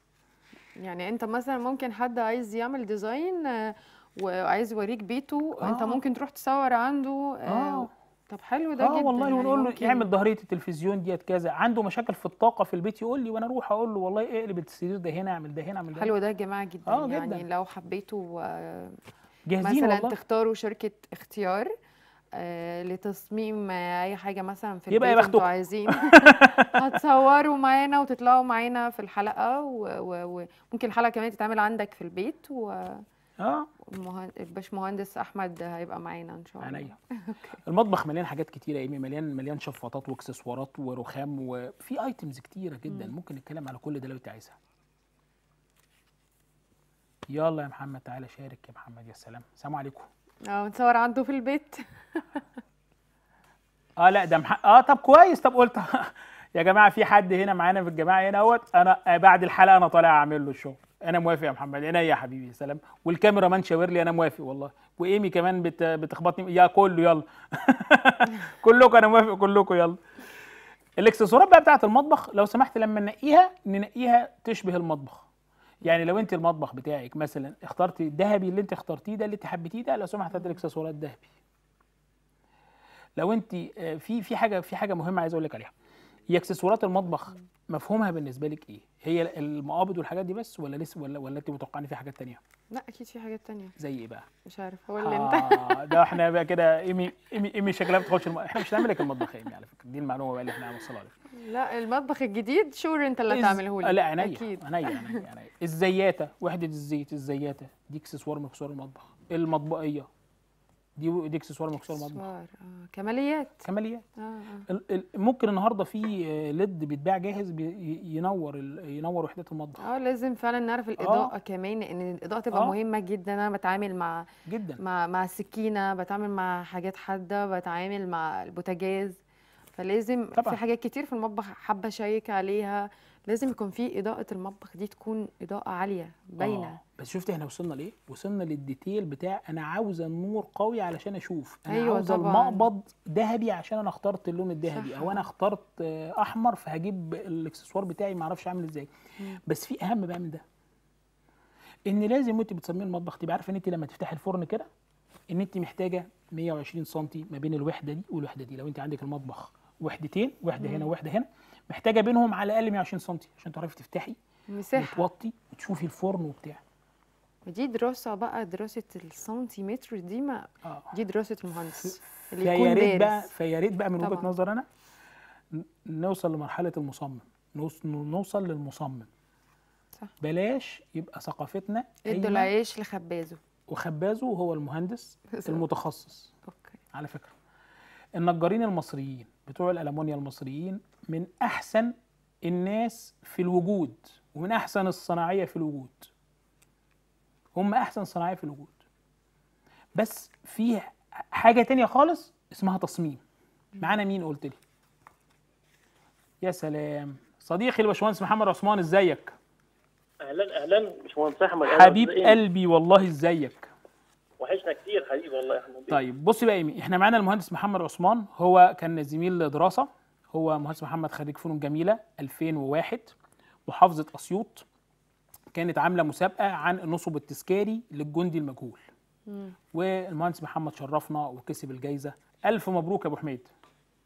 Speaker 2: يعني انت مثلا ممكن حد عايز يعمل ديزاين آه، وعايز يوريك بيته آه. انت ممكن تروح تصور عنده آه. آه. طب حلو ده آه جدا والله يعني ونقول له ممكن. اعمل
Speaker 1: ظهريه التلفزيون ديت كذا عنده مشاكل في الطاقه في البيت يقول لي وانا اروح اقول له والله اقلب السرير ده هنا اعمل ده هنا اعمل ده حلو ده يا
Speaker 2: جماعه جدا آه يعني جداً. لو حبيتوا آه، جاهزين مثلا والله. تختاروا شركه اختيار آه، لتصميم آه، اي حاجه مثلا في يبقى البيت انتوا عايزين هتصوروا معانا وتطلعوا معانا في الحلقه وممكن الحلقه كمان تتعمل عندك في البيت و اه الباش مهندس احمد هيبقى معانا ان شاء الله عينيا
Speaker 1: المطبخ مليان حاجات كتيره ايمي مليان مليان شفاطات واكسسوارات ورخام وفي ايتمز كتيره جدا مم. ممكن نتكلم على كل ده لو انت عايزها يلا يا محمد تعالى شارك يا محمد يا سلام سلام عليكم
Speaker 2: اه نصور عنده في البيت
Speaker 1: اه لا ده مح... اه طب كويس طب قلت يا جماعه في حد هنا معانا في الجماعه هنا اهوت انا آه، بعد الحلقه انا طالع اعمل له الشغل انا موافق يا محمد انا يا حبيبي يا سلام والكاميرا مان شاور لي انا موافق والله وايمي كمان بت... بتخبطني يا كله يلا كلكم انا موافق كلكم يلا الاكسسوارات بقى بتاعت المطبخ لو سمحت لما ننقيها ننقيها تشبه المطبخ يعني لو انت المطبخ بتاعك مثلا اخترتي الذهبي اللي انت اخترتيه ده اللي انت حبيتيه ده لو سمحت هات الاكسسوارات ذهبي لو انت آه، في في حاجه في حاجه مهمه عايز اقول لك عليها هي اكسسوارات المطبخ مفهومها بالنسبه لك ايه؟ هي المقابض والحاجات دي بس ولا لسه ولا ولا انت متوقعه ان في حاجات تانية؟
Speaker 2: لا اكيد في حاجات تانية زي ايه بقى؟ مش عارف هو اللي آه انت
Speaker 1: ده احنا بقى كده ايمي ايمي ايمي شكلها ما بتخش الم... احنا مش هنعمل لك المطبخ يا ايمي على فكره دي المعلومه بقى اللي احنا هنوصلها لك
Speaker 2: لا المطبخ الجديد شور انت اللي هتعمله لي آه، لا عينيا اكيد عينيا عينيا
Speaker 1: الزياته وحده الزيت الزياته دي اكسسوار من اكسسوار المطبخ المطبقيه دي دي اكسسوار مكسور مطبخ آه. كماليات كماليات آه. آه. ممكن النهارده في آه، ليد بيتباع جاهز ينور ينور وحدات المطبخ
Speaker 2: اه لازم فعلا نعرف الاضاءه آه. كمان ان الاضاءه تبقى آه. مهمه جدا انا بتعامل مع جدا مع مع سكينه بتعامل مع حاجات حاده بتعامل مع البوتاجاز فلازم طبعا. في حاجات كتير في المطبخ حابه اشيك عليها لازم يكون في اضاءه المطبخ دي تكون اضاءه عاليه باينه آه.
Speaker 1: بس شفت احنا وصلنا ليه؟ وصلنا للديتيل بتاع انا عاوزه النور قوي علشان اشوف، انا أيوة عاوزه المقبض ذهبي عشان انا اخترت اللون الذهبي او انا اخترت آه، احمر فهجيب الاكسسوار بتاعي ما اعرفش عامل ازاي. بس في اهم بقى من ده ان لازم وانت بتسميه المطبخ تبقى طيب، عارفه ان انت لما تفتحي الفرن كده ان انت محتاجه 120 سم ما بين الوحده دي والوحده دي لو انت عندك المطبخ وحدتين وحده هنا وحده هنا محتاجه بينهم على الاقل 120 سم عشان تعرفي تفتحي مساحه وتوطي وتشوفي الفرن وبتاع
Speaker 2: دي دراسه بقى دراسه السنتيمتر دي ما آه. دي دراسه المهندس اللي يكون ريت بقى فيا
Speaker 1: ريت بقى من وجهه نظر انا نوصل لمرحله المصمم نوصل للمصمم صح بلاش يبقى ثقافتنا ادوا العيش لخبازه وخبازه هو المهندس المتخصص اوكي على فكره النجارين المصريين بتوع الالمونيا المصريين من احسن الناس في الوجود ومن احسن الصناعيه في الوجود هم احسن صناعيه في الوجود بس في حاجه تانية خالص اسمها تصميم معانا مين قلت لي يا سلام صديقي الباشمهندس محمد عثمان ازيك
Speaker 4: اهلا اهلا باشمهندس احمد حبيب قلبي
Speaker 1: والله ازيك
Speaker 4: وحشنا كتير حبيبي والله يا احمد
Speaker 1: طيب بص بقى ايمي احنا معانا المهندس محمد عثمان هو كان زميل دراسه هو مهندس محمد خريج فنون جميله 2001 محافظه اسيوط كانت عامله مسابقه عن النصب التذكاري للجندي المجهول والمهندس محمد شرفنا وكسب الجايزه الف مبروك يا ابو حميد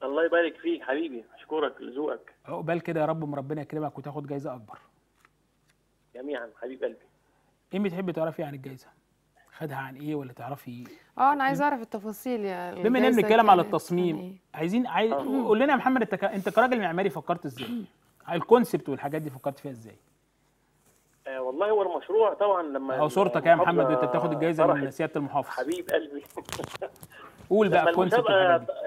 Speaker 4: الله يبارك فيك حبيبي اشكرك لذوقك
Speaker 1: عقبال كده يا رب من ربنا يكرمك وتاخد جايزه اكبر
Speaker 4: جميعا حبيب قلبي
Speaker 1: ايه بتحبي تعرفي عن الجايزه خدها عن ايه ولا تعرفي ايه
Speaker 2: اه انا عايز اعرف التفاصيل يعني بما اننا بنتكلم على
Speaker 1: التصميم إيه؟ عايزين عايز آه. قول لنا يا محمد انت انت كراجل معماري فكرت ازاي الكونسبت والحاجات دي فكرت فيها ازاي
Speaker 4: آه، والله هو المشروع طبعا لما او صورتك يا محمد وانت بتاخد الجائزه من سياده المحافظ حبيب قلبي قول بقى كنت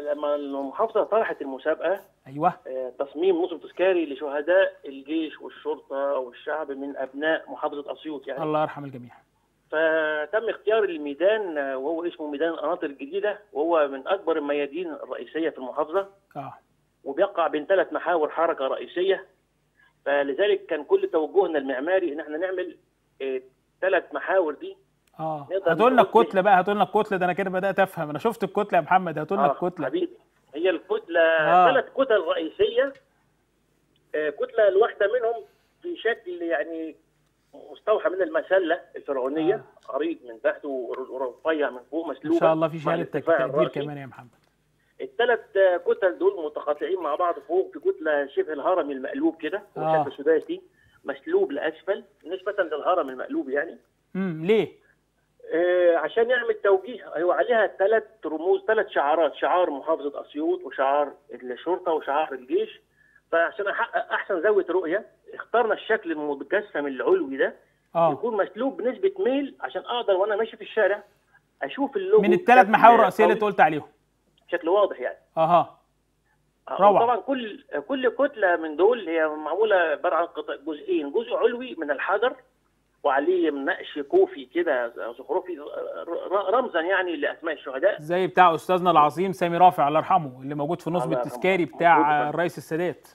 Speaker 4: لما المحافظه طرحت المسابقه ايوه آه تصميم نصب تذكاري لشهداء الجيش والشرطه والشعب من ابناء محافظه اسيوط يعني
Speaker 1: الله يرحم الجميع
Speaker 4: فتم اختيار الميدان آه، وهو اسمه ميدان القناطر الجديده وهو من اكبر الميادين الرئيسيه في المحافظه اه وبيقع بين ثلاث محاور حركه رئيسيه فلذلك كان كل توجهنا المعماري ان احنا نعمل ثلاث آه، محاور دي
Speaker 1: اه هاتوا لنا إيه؟ الكتله بقى هاتوا لنا الكتله ده انا كده بدات افهم انا شفت الكتله يا محمد هاتوا لنا آه كتله حبيبي
Speaker 4: هي الكتله ثلاث آه. كتل رئيسيه آه، كتله الواحده منهم في شكل يعني مستوحى من المسله الفرعونيه آه. عريض من تحت ورفيع من فوق مسلوب ان شاء الله في شهاده تكبير كمان يا محمد الثلاث كتل دول متقاطعين مع بعض فوق في كتله شبه الهرم المقلوب كده آه. سداسي مسلوب لاسفل نسبه للهرم المقلوب يعني امم ليه؟ آه عشان يعمل توجيه هو عليها ثلاث رموز ثلاث شعارات شعار محافظه اسيوط وشعار الشرطه وشعار الجيش فعشان احقق احسن زاويه رؤيه اخترنا الشكل المتجسم العلوي ده آه. يكون مسلوب بنسبه ميل عشان اقدر وانا ماشي في الشارع اشوف اللوجو من الثلاث محاور الرئيسيه اللي انت قلت عليهم بشكل واضح يعني اها آه، روعة. طبعا كل كل كتله من دول هي معموله عباره عن جزئين جزء علوي من الحجر وعليه نقش كوفي كده زخرفي رمزا يعني لاسماء الشهداء
Speaker 1: زي بتاع استاذنا العظيم سامي رافع الله يرحمه اللي موجود في نصب التذكاري بتاع الرئيس السادات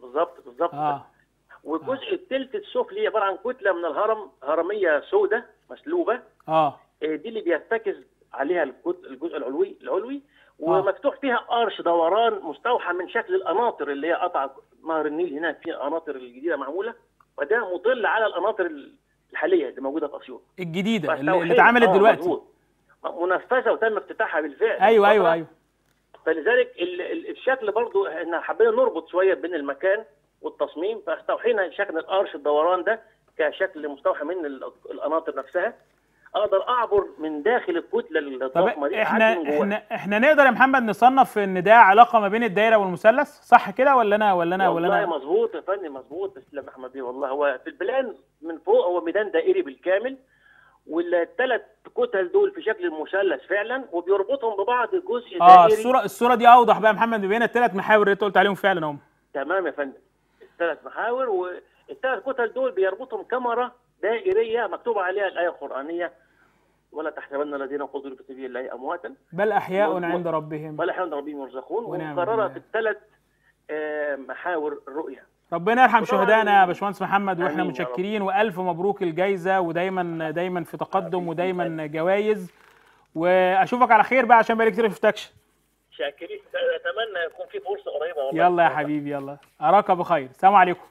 Speaker 4: بالظبط بالظبط آه. والجزء آه. الثلث السفلي عباره عن كتله من الهرم هرميه سوداء مسلوبه آه. اه دي اللي بيرتكز عليها الجزء العلوي العلوي آه. ومفتوح فيها ارش دوران مستوحى من شكل القناطر اللي هي قطع نهر النيل هناك في قناطر الجديده معموله وده مطل على القناطر الحاليه اللي موجوده في اسيوط
Speaker 1: الجديده اللي اتعملت آه، دلوقتي
Speaker 4: منفذه وتم افتتاحها بالفعل ايوه ايوه ايوه فلذلك الشكل برضو احنا حبينا نربط شويه بين المكان والتصميم فاستوحينا شكل الارش الدوران ده كشكل مستوحى من القناطر نفسها اقدر اعبر من داخل الكتله الضخمه دي احنا احنا احنا
Speaker 1: نقدر يا محمد نصنف ان ده علاقه ما بين الدايره والمثلث صح كده ولا انا ولا انا ولا انا والله
Speaker 4: مظبوط يا فندم مظبوط تسلم احمد بيه والله هو في البلان من فوق هو ميدان دائري بالكامل والثلاث كتل دول في شكل المثلث فعلا وبيربطهم ببعض جزء اه الصوره
Speaker 1: الصوره دي اوضح بقى يا محمد بين الثلاث محاور اللي انت قلت عليهم فعلا هم
Speaker 4: تمام يا فندم الثلاث محاور والثلاث كتل دول بيربطهم كاميرا دائريه مكتوب عليها الايه القرانيه ولا تحسبن الذين قتلوا في سبيل الله امواتا
Speaker 1: بل احياء عند ربهم
Speaker 4: بل احياء عند ربهم يرزقون ومقرره في الثلاث محاور الرؤيه
Speaker 1: ربنا يرحم شهدائنا يا باشمهندس محمد واحنا متشكرين والف مبروك الجايزه ودايما دايما في تقدم ودايما جوائز واشوفك على خير بقى عشان بقالي كتير ما شفتكش
Speaker 4: شاكرين اتمنى يكون في فرصه قريبه والله يلا يا
Speaker 1: حبيبي يلا اراك بخير سلام عليكم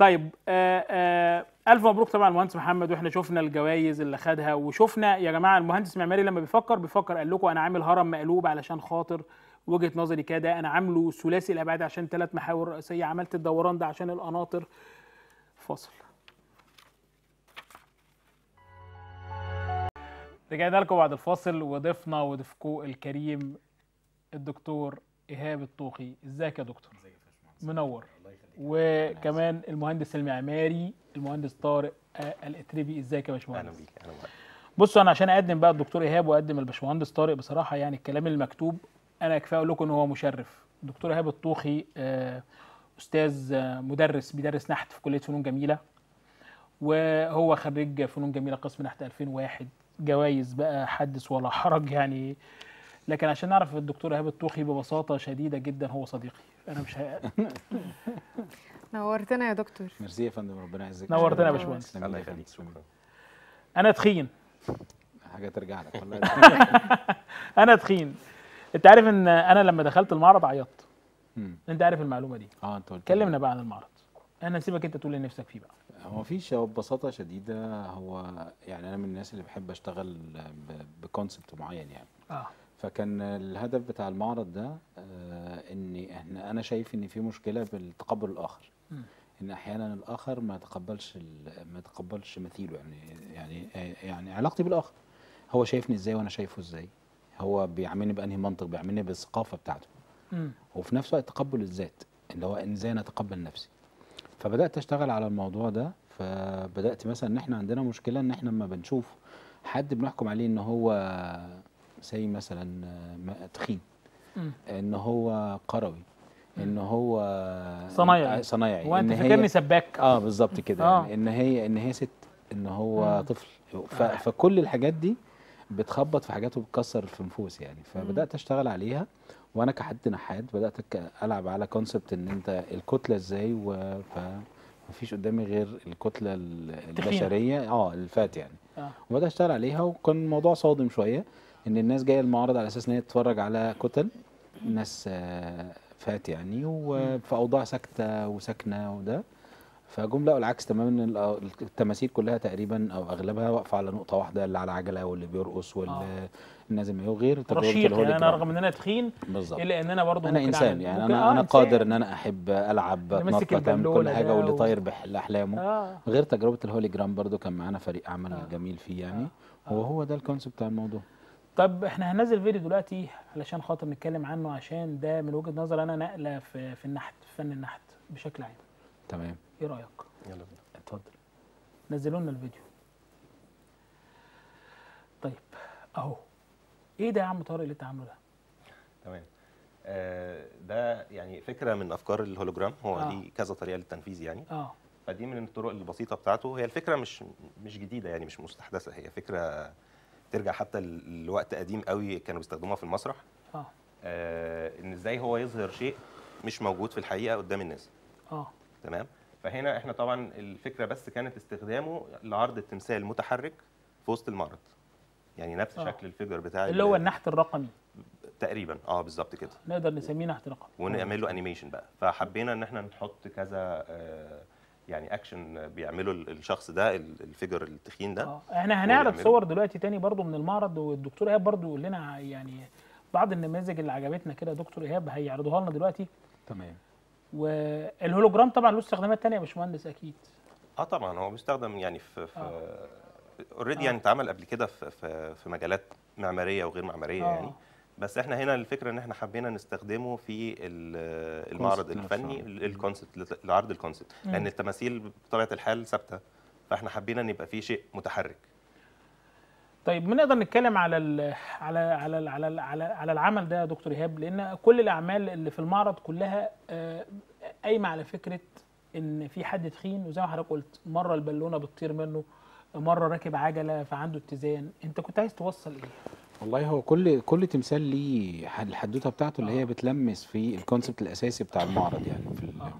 Speaker 1: طيب آه، آه، الف مبروك طبعا المهندس محمد واحنا شفنا الجوائز اللي خدها وشفنا يا جماعه المهندس المعماري لما بيفكر بيفكر قال لكم انا عامل هرم مقلوب علشان خاطر وجهه نظري كده انا عامله ثلاثي الابعاد عشان ثلاث محاور رئيسيه عملت الدوران ده عشان القناطر فاصل رجعنا لكم بعد الفاصل وضيفنا وضيفكو الكريم الدكتور ايهاب الطوخي ازيك يا دكتور منور وكمان المهندس المعماري المهندس طارق آه، الاتربي ازيك يا باشمهندس اهلا بيك اهلا بصوا انا عشان اقدم بقى الدكتور ايهاب واقدم الباشمهندس طارق بصراحه يعني الكلام المكتوب انا كفايه اقول لكم ان هو مشرف الدكتور ايهاب الطوخي آه، استاذ آه، مدرس بيدرس نحت في كليه فنون جميله وهو خريج فنون جميله قسم نحت 2001 جوائز بقى حدث ولا حرج يعني لكن عشان نعرف الدكتور ايهاب الطوخي ببساطه شديده جدا هو صديقي انا مش
Speaker 2: نورتنا يا دكتور ميرسي
Speaker 5: يا فندم ربنا يعزك نورتنا يا باشمهندس الله يخليك شكرا انا تخين حاجه ترجع لك والله
Speaker 1: انا تخين انت عارف ان انا لما دخلت المعرض عيطت انت عارف المعلومه دي اه انت قلت كلمنا بقى عن المعرض انا سيبك انت تقول اللي نفسك فيه بقى
Speaker 5: هو فيش هو ببساطه شديده هو يعني انا من الناس اللي بحب اشتغل بكونسبت معين يعني اه فكان الهدف بتاع المعرض ده آه، ان احنا انا شايف ان في مشكله بالتقبل الاخر ان احيانا الاخر ما يتقبلش ما يتقبلش مثيله يعني يعني آه، يعني علاقتي بالاخر هو شايفني ازاي وانا شايفه ازاي هو بيعاملني بانهي منطق بيعاملني بالثقافه بتاعته م. وفي نفس الوقت تقبل الذات اللي هو ان ازاي انا اتقبل نفسي فبدات اشتغل على الموضوع ده فبدات مثلا ان احنا عندنا مشكله ان احنا لما بنشوف حد بنحكم عليه ان هو زي مثلا آه، تخين ان هو قروي ان هو صنايعي آه، صنايعي وانت فاكرني سباك اه بالظبط كده آه. يعني ان هي ان هي ست ان هو آه. طفل فكل الحاجات دي بتخبط في حاجات وبتكسر في نفوس يعني فبدات اشتغل عليها وانا كحد نحات بدات العب على كونسبت ان انت الكتله ازاي و قدامي غير الكتله البشريه اه الفات يعني آه. وبدات اشتغل عليها وكان الموضوع صادم شويه ان الناس جايه المعرض على اساس ان هي تتفرج على كتل ناس آه، فات يعني وفي اوضاع ساكته وساكنه وده فجم لقوا العكس تماما ان آه، التماثيل كلها تقريبا او اغلبها واقفه على نقطه واحده اللي على عجله واللي بيرقص واللي نازل ما غير رشيق يعني انا يعني.
Speaker 1: رغم ان انا تخين بالظبط الا ان انا برضه انا انسان يعني انا آه انا قادر ان انا
Speaker 5: احب العب اتنطط اعمل كل حاجه واللي طاير باحلامه آه. غير تجربه الهولي جرام برضه كان معانا فريق عمل آه. جميل فيه يعني آه. وهو آه. ده الكونسيبت بتاع الموضوع طب احنا هننزل فيديو دلوقتي علشان خاطر نتكلم عنه عشان ده من وجهه نظر انا نقله في في النحت
Speaker 1: في فن النحت بشكل عام تمام ايه رايك
Speaker 5: يلا بينا اتفضل
Speaker 1: نزلوا لنا الفيديو طيب اهو ايه ده يا عم طارق اللي انت عامله ده
Speaker 6: تمام آه ده يعني فكره من افكار الهولوجرام هو آه. ليه كذا طريقه للتنفيذ يعني اه فدي من الطرق البسيطه بتاعته هي الفكره مش مش جديده يعني مش مستحدثه هي فكره ترجع حتى لوقت قديم قوي كانوا بيستخدموها في المسرح اه, آه ان ازاي هو يظهر شيء مش موجود في الحقيقه قدام الناس اه تمام فهنا احنا طبعا الفكره بس كانت استخدامه لعرض التمثال متحرك في وسط المعرض يعني نفس آه. شكل الفيجر بتاع اللي هو النحت الرقمي تقريبا اه بالظبط كده
Speaker 1: نقدر نسميه نحت رقمي
Speaker 6: ونعمل له انيميشن بقى فحبينا ان احنا نحط كذا آه يعني اكشن بيعمله الشخص ده الفيجر التخين ده اه احنا هنعرض صور
Speaker 1: دلوقتي تاني برضو من المعرض والدكتور ايهاب برضو لنا يعني بعض النماذج اللي عجبتنا كده دكتور ايهاب هيعرضوها لنا دلوقتي تمام والهولوجرام طبعا له استخدامات تانية يا باشمهندس اكيد
Speaker 6: اه طبعا هو بيستخدم يعني في في اوريدي آه. يعني آه. اتعمل قبل كده في في مجالات معماريه وغير معماريه آه. يعني بس احنا هنا الفكره ان احنا حبينا نستخدمه في المعرض الفني الكونسبت العرض الكونسبت لان التماثيل بطبيعه الحال ثابته فاحنا حبينا ان يبقى في شيء متحرك
Speaker 1: طيب بنقدر نتكلم على الـ على على على الـ على, على العمل ده يا دكتور ايهاب لان كل الاعمال اللي في المعرض كلها آه، قايمه على فكره ان في حد تخين وزي ما حضرتك قلت مره البالونه بتطير منه مره راكب عجله فعنده اتزان انت كنت عايز توصل ايه
Speaker 5: والله هو كل كل تمثال ليه الحدوته بتاعته اللي هي آه. بتلمس في الكونسبت الاساسي بتاع المعرض يعني في آه.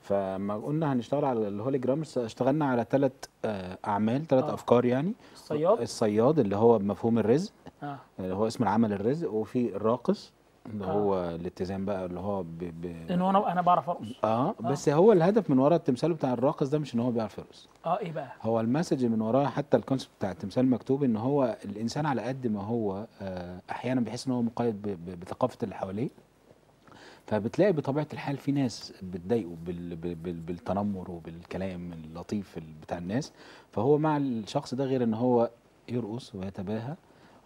Speaker 5: فما قلنا هنشتغل على الهولي اشتغلنا على ثلاث آه، اعمال ثلاث آه. افكار يعني الصياد الصياد اللي هو مفهوم الرزق آه. اللي هو اسم العمل الرزق وفي الراقص اللي آه. هو الاتزان بقى اللي هو ب... ب...
Speaker 1: ان هو انا بعرف
Speaker 3: ارقص
Speaker 5: آه, اه بس هو الهدف من ورا التمثال بتاع الراقص ده مش ان هو بيعرف يرقص اه ايه بقى هو المسج من وراء حتى الكونسيبت بتاع التمثال مكتوب ان هو الانسان على قد ما هو آه احيانا بيحس ان هو مقيد ب... بثقافه اللي حواليه فبتلاقي بطبيعه الحال في ناس بتضايقه بال... بال... بالتنمر وبالكلام اللطيف بتاع الناس فهو مع الشخص ده غير ان هو يرقص ويتباهى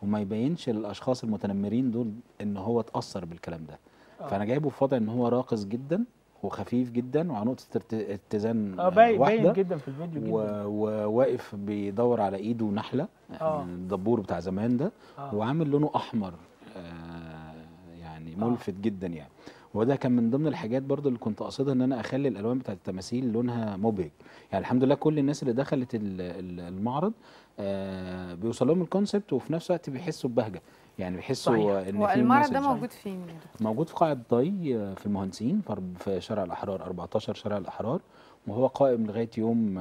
Speaker 5: وما يبينش للاشخاص المتنمرين دول ان هو اتاثر بالكلام ده آه. فانا جايبه في وضع ان هو راقص جدا وخفيف جدا وعلى نقطه اتزان اه باين باين جدا في الفيديو جدا وواقف بيدور على ايده نحله آه. يعني الدبور بتاع زمان ده آه. وعامل لونه احمر آه يعني آه. ملفت آه. جدا يعني وده كان من ضمن الحاجات برضو اللي كنت قاصدها ان انا اخلي الالوان بتاعت التماثيل لونها مبهج يعني الحمد لله كل الناس اللي دخلت المعرض آه، بيوصل لهم الكونسبت وفي نفس الوقت بيحسوا ببهجه يعني بيحسوا صحيح. ان في المعرض ده موجود فين موجود في قاعه ضي آه، في المهندسين في شارع الاحرار 14 شارع الاحرار وهو قائم لغايه يوم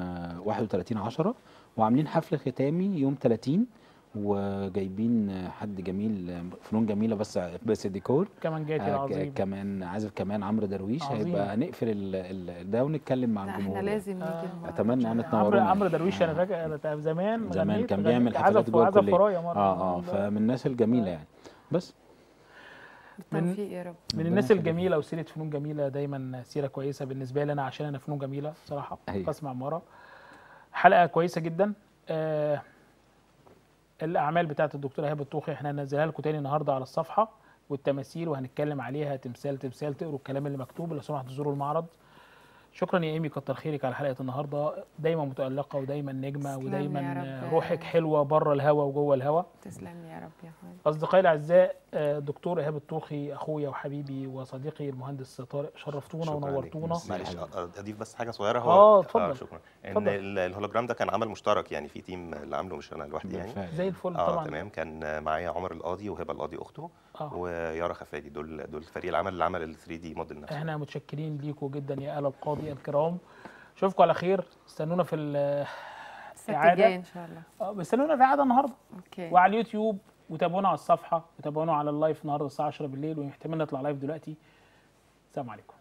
Speaker 5: 31 آه، 10 وعاملين حفل ختامي يوم 30 وجايبين حد جميل فنون جميله بس بس ديكور كمان جاتي العظيم آه، كمان عازف كمان عمرو درويش عظيم. هيبقى هنقفل ده ونتكلم مع الجمهور احنا لازم نيجي آه. اتمنى ان تنورونا عمرو درويش انا
Speaker 1: آه. فاكر زمان زمان كان بيعمل حفلات جوه كل اه اه فمن
Speaker 5: الناس الجميله يعني بس
Speaker 1: من, من الناس الجميله وسيره فنون جميله دايما سيره كويسه بالنسبه لي انا عشان انا فنون جميله صراحه أيوه. قسم عماره حلقه كويسه جدا آه الاعمال بتاعت الدكتور ايهاب الطوخي احنا هننزلها لكم تاني النهارده على الصفحه والتماثيل وهنتكلم عليها تمثال تمثال تقروا الكلام اللي مكتوب لو سمحت تزوروا المعرض شكرا يا ايمي كتر خيرك على حلقه النهارده دايما متالقه ودايما نجمه ودايما روحك حلوه بره الهوا وجوه الهوا
Speaker 3: تسلم يا رب يا
Speaker 1: خالد اصدقائي الاعزاء آه، دكتور ايهاب الطوخي اخويا وحبيبي وصديقي المهندس طارق شرفتونا ونورتونا معلش
Speaker 6: آه، اضيف بس حاجه صغيره هو اه, آه، اتفضل آه شكرا ان الهولوجرام ده كان عمل مشترك يعني في تيم اللي عامله مش انا لوحدي يعني زي الفل آه طبعا تمام كان معايا عمر القاضي وهبه القاضي اخته آه. ويارا خفاجي دول دول فريق العمل اللي عمل ال 3 دي موديل نفسه
Speaker 1: احنا متشكرين ليكم جدا يا آل القاضي الكرام اشوفكم على خير استنونا في الاعاده ان شاء الله آه، استنونا في اعاده النهارده اوكي وعلى اليوتيوب وتابعونا على الصفحه وتابعونا على اللايف النهارده الساعه 10 بالليل واحتمال نطلع لايف دلوقتي السلام عليكم